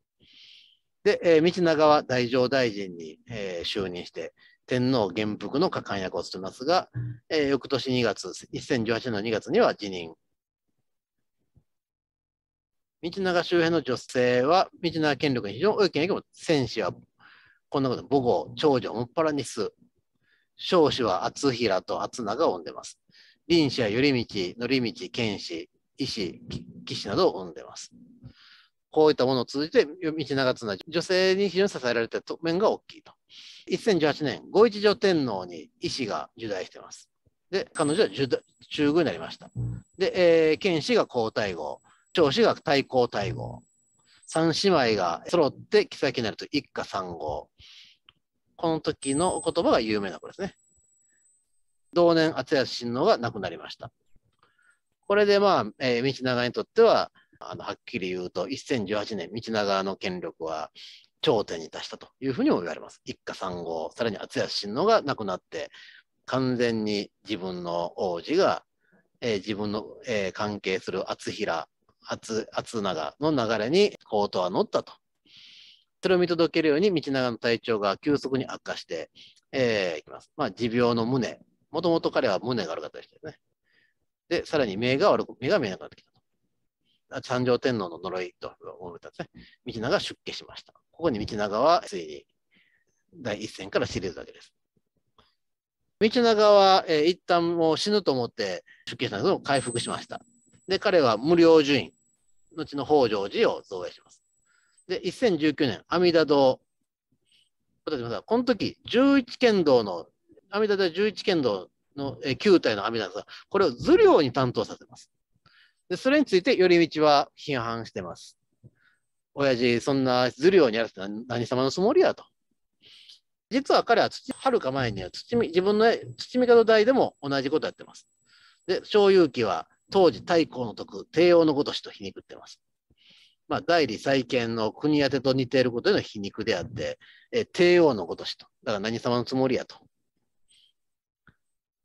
Speaker 1: で、えー、道長は大乗大臣に、えー、就任して、天皇元服の加官役を務めますが、えー、翌年2月、2018年の2月には辞任。道長周辺の女性は、道長権力に非常に大きな影響を、戦士はこんなこと、母語、長女、もっぱらにす。少子は厚平と厚長が生んでます。臨死や頼り道、乗道、剣士、医師、騎士などを生んでます。こういったものを通じて、道長綱、女性に非常に支えられた面が大きいと。1018年、五一条天皇に医師が受代してます。で、彼女は中宮になりました。で、えー、剣士が皇太后、長子が太后太后、3姉妹が揃って妃になると一家三号。この時の言葉が有名な子ですね。同年、厚安親王が亡くなりました。これでまあ、えー、道長にとっては、あのはっきり言うと、1018年、道長の権力は頂点に達したというふうにも言われます。一家三号、さらに厚安親王が亡くなって、完全に自分の王子が、えー、自分の、えー、関係する厚平厚厚長の流れに高等は乗ったと。それを見届けるように道長の体調が急速に悪化して、えー、いきます。まあ、持病の胸。もともと彼は胸が悪かったですね。で、さらに目が悪く、目が見えなくなってきたと。三条天皇の呪いと思ったんですね。道長出家しました。ここに道長はついに第一線から知れるだけです。道長は、えー、一旦もう死ぬと思って出家したんですけど、回復しました。で、彼は無料順院、後の北条寺を造営します。で、1019年、阿弥陀堂。この時、11剣道の、阿弥陀堂11剣道の9体の阿弥陀さん、これを図領に担当させます。で、それについて頼道は批判してます。親父、そんな図領にやらせて何様のつもりやと。実は彼は土、はるか前には土、自分の土見門台でも同じことやってます。で、小遊記は当時太閤の徳、帝王のごとしと皮肉ってます。まあ、代理再建の国宛てと似ていることへの皮肉であって、え帝王のごとしと。だから何様のつもりやと。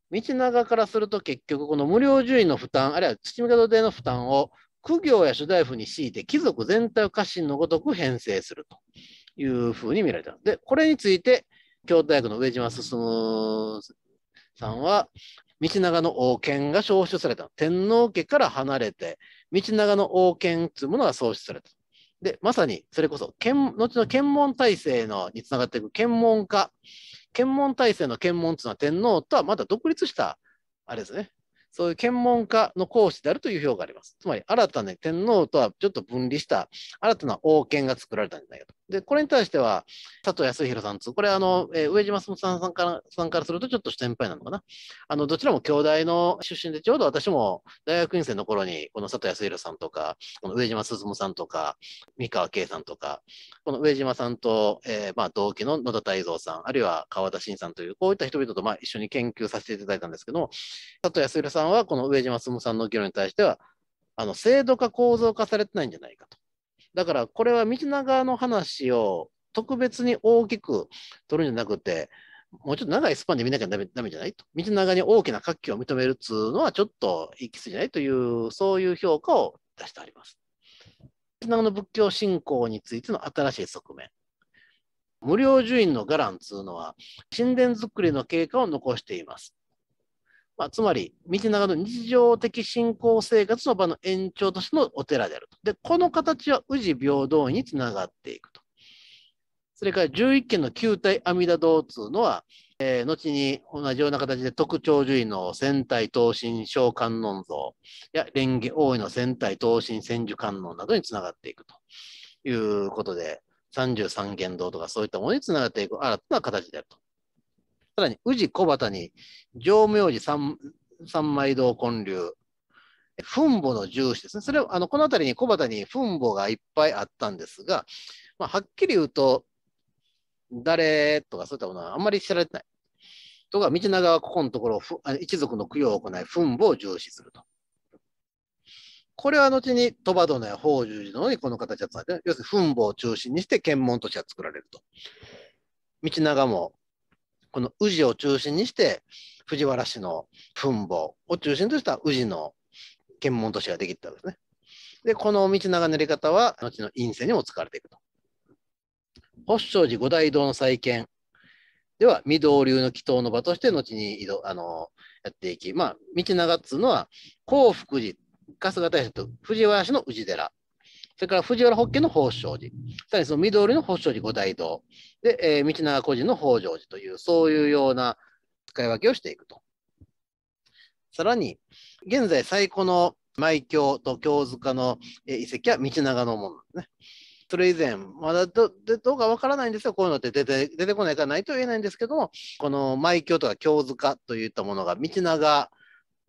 Speaker 1: 道長からすると結局この無料獣医の負担、あるいは土方での負担を苦行や主大夫に強いて貴族全体を家臣のごとく編成するというふうに見られたで、これについて京都大学の上島進さんは、道長の王権が消失された。天皇家から離れて、道長の王権というものが創出された。で、まさにそれこそ、後の検問体制のにつながっていく検問家、検問体制の検問というのは天皇とはまだ独立した、あれですね。そういう検問家の講師であるという表があります。つまり、新たな天皇とはちょっと分離した新たな王権が作られたんじゃないかと。で、これに対しては、佐藤康弘さんつ、これあの、えー、上島進さんからさんからするとちょっと先輩なのかな。あの、どちらも兄弟の出身で、ちょうど私も大学院生の頃に、この佐藤康弘さんとか、この上島進さんとか、三河圭さんとか、この上島さんと、えー、まあ、同期の野田泰造さん、あるいは川田慎さんという、こういった人々と、まあ、一緒に研究させていただいたんですけども、佐藤康弘さんは、この上島進さんの議論に対しては、あの、制度化構造化されてないんじゃないかと。だからこれは道長の話を特別に大きく取るんじゃなくて、もうちょっと長いスパンで見なきゃダメダメじゃないと。道長に大きな活気を認めるっつうのはちょっと行き過ぎじゃないという、そういう評価を出してあります。道長の仏教信仰についての新しい側面。無料寿院の伽藍っつうのは、神殿作りの経過を残しています。まあ、つまり、道長の日常的信仰生活の場の延長としてのお寺であると。で、この形は宇治平等院につながっていくと。それから11件の球体阿弥陀堂というのは、えー、後に同じような形で特徴獣医の仙台東進小観音像や蓮華王位の仙台東進千住観音などにつながっていくということで、33元堂とかそういったものにつながっていく新たな形であると。さらに宇治小畑に浄明寺三三枚堂建立、墳墓の重視ですね。それは、あの、この辺りに小畑に墳墓がいっぱいあったんですが、まあ、はっきり言うと、誰とかそういったものはあんまり知られてない。とか、道長はここのところ一族の供養を行い、墳墓を重視すると。これは後に鳥羽殿や法珠寺のにこの形は伝わって、要するに墳墓を中心にして検問としては作られると。道長もこの宇治を中心にして藤原氏の墳墓を中心とした宇治の検問都市ができたんですね。で、この道長のやり方は、後の院政にも使われていくと。発祥寺五大堂の再建では、御堂流の祈祷の場として、後に移動あのやっていき、まあ、道長っつうのは、興福寺、春日大社と藤原氏の宇治寺それから藤原北家の宝生寺、さらにその緑の宝生寺五大堂、で、えー、道長個人の北条寺という、そういうような使い分けをしていくと。さらに、現在最古の舞京と京塚の遺跡は道長のものですね。それ以前、まだどどうかわからないんですよ、こういうのって出て出てこないからないと言えないんですけども、この舞京とか京塚といったものが道長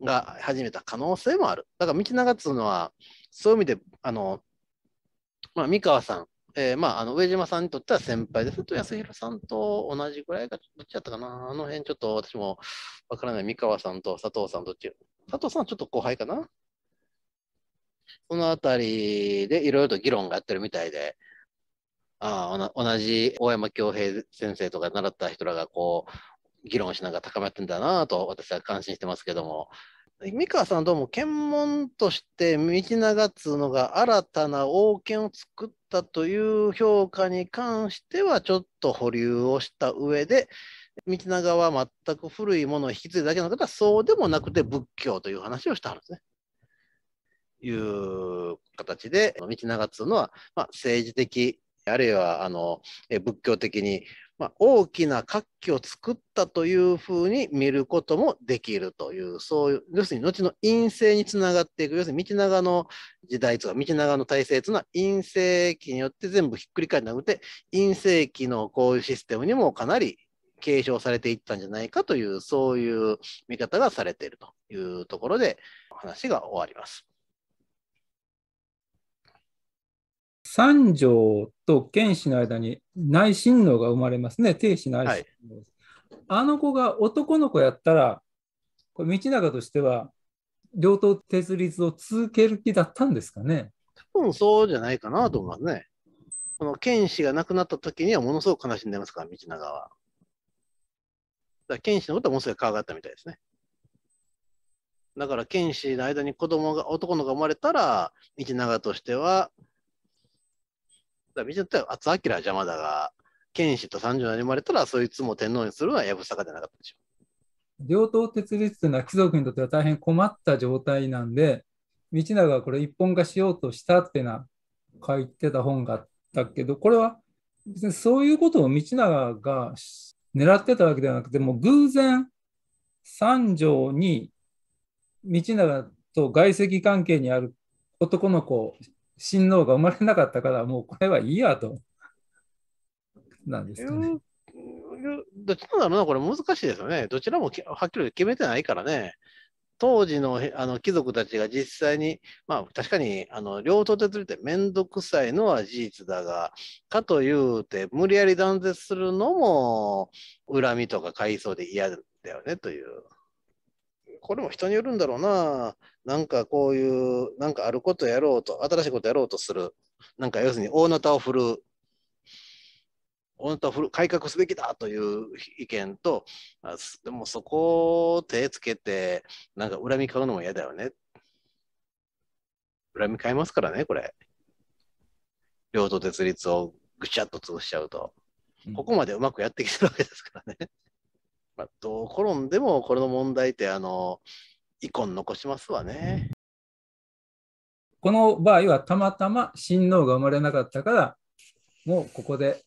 Speaker 1: が始めた可能性もある。だから道長っていうのは、そういう意味で、あの、まあ、三河さん、えー、まあ、あの上島さんにとっては先輩です。佐藤康弘さんと同じぐらいが、どっちだったかな。あの辺、ちょっと私もわからない。三河さんと佐藤さん、どっち佐藤さんはちょっと後輩かな。そのあたりでいろいろと議論がやってるみたいで、あ同じ大山恭平先生とか習った人らがこう、議論しながら高めてんだなと私は感心してますけども、三川さんどうも検問として道長つうのが新たな王権を作ったという評価に関してはちょっと保留をした上で道長は全く古いものを引き継いだだけの方はそうでもなくて仏教という話をしたんですね。いう形で道長つうのは、まあ、政治的あるいはあの仏教的に、まあ、大きな活気を作ったというふうに見ることもできるという、そういう、要するに後の陰性につながっていく、要するに道長の時代とか、道長の体制というのは陰性期によって全部ひっくり返らなくて、陰性期のこういうシステムにもかなり継承されていったんじゃないかという、そういう見方がされているというところで、話が終わります。
Speaker 2: 三条と剣士の間に内親王が生まれますね、定子内親王、はい、あの子が男の子やったら、これ道長としては、両党鉄立を続ける気だったんですかね。多分そうじゃないかなと思いますね。この剣士
Speaker 1: が亡くなった時にはものすごく悲しんでますから、道長は。だから剣士のことはものすごい可愛かったみたいですね。だから剣士の間に子供が、男の子が生まれたら、道長としては、だみちっ厚明は邪魔だが、剣士と三条に生まれたら、そいつも天皇にするのはやぶさかじゃなかったでしょ
Speaker 2: う。両党鉄立というのは貴族にとっては大変困った状態なんで、道長がこれ一本化しようとしたってな書いてた本があったけど、これは別にそういうことを道長が狙ってたわけではなくて、もう偶然三条に道長と外籍関係にある男の子親王が生まれなかったからもうこれはいいやと。なんですかね。
Speaker 1: どっちなんだろうな、これ難しいですよね。どちらもはっきり決めてないからね。当時のあの貴族たちが実際に、まあ確かにあの両党で連って面倒くさいのは事実だが、かというて無理やり断絶するのも恨みとか回想で嫌だよねという。これも人によるんだろうな。なんかこういう、なんかあることやろうと、新しいことやろうとする。なんか要するに大なたを振る。大なたを振る、改革すべきだという意見と、でもそこを手つけて、なんか恨み買うのも嫌だよね。恨み買いますからね、これ。領土設立をぐちゃっと潰しちゃうと。ここまでうまくやってきてるわけですからね。まあ、どう転んでもこれの問題ってあの遺恨残しますわね。
Speaker 2: この場合はたまたま親王が生まれなかったから、もうここで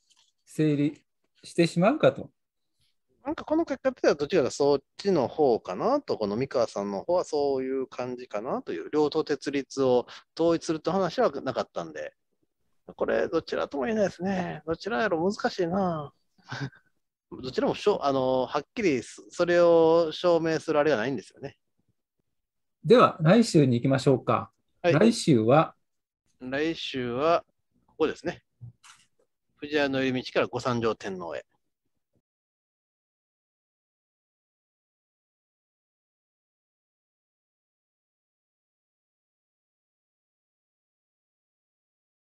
Speaker 2: 整理してしまうかと。なんかこの結果ってはどちらか
Speaker 1: そっちの方かなと、この三河さんの方はそういう感じかなという、両党設立を統一すると話はなかったんで、これ、どちらとも言えないですね。どちらやろ難しいな。どちらもしょあのはっきりそれを証明するあれがないんですよね。
Speaker 2: では、来週に行きましょうか。はい、来週は
Speaker 1: 来週は、ここですね。
Speaker 2: 藤原の寄り道から御三条天皇へ。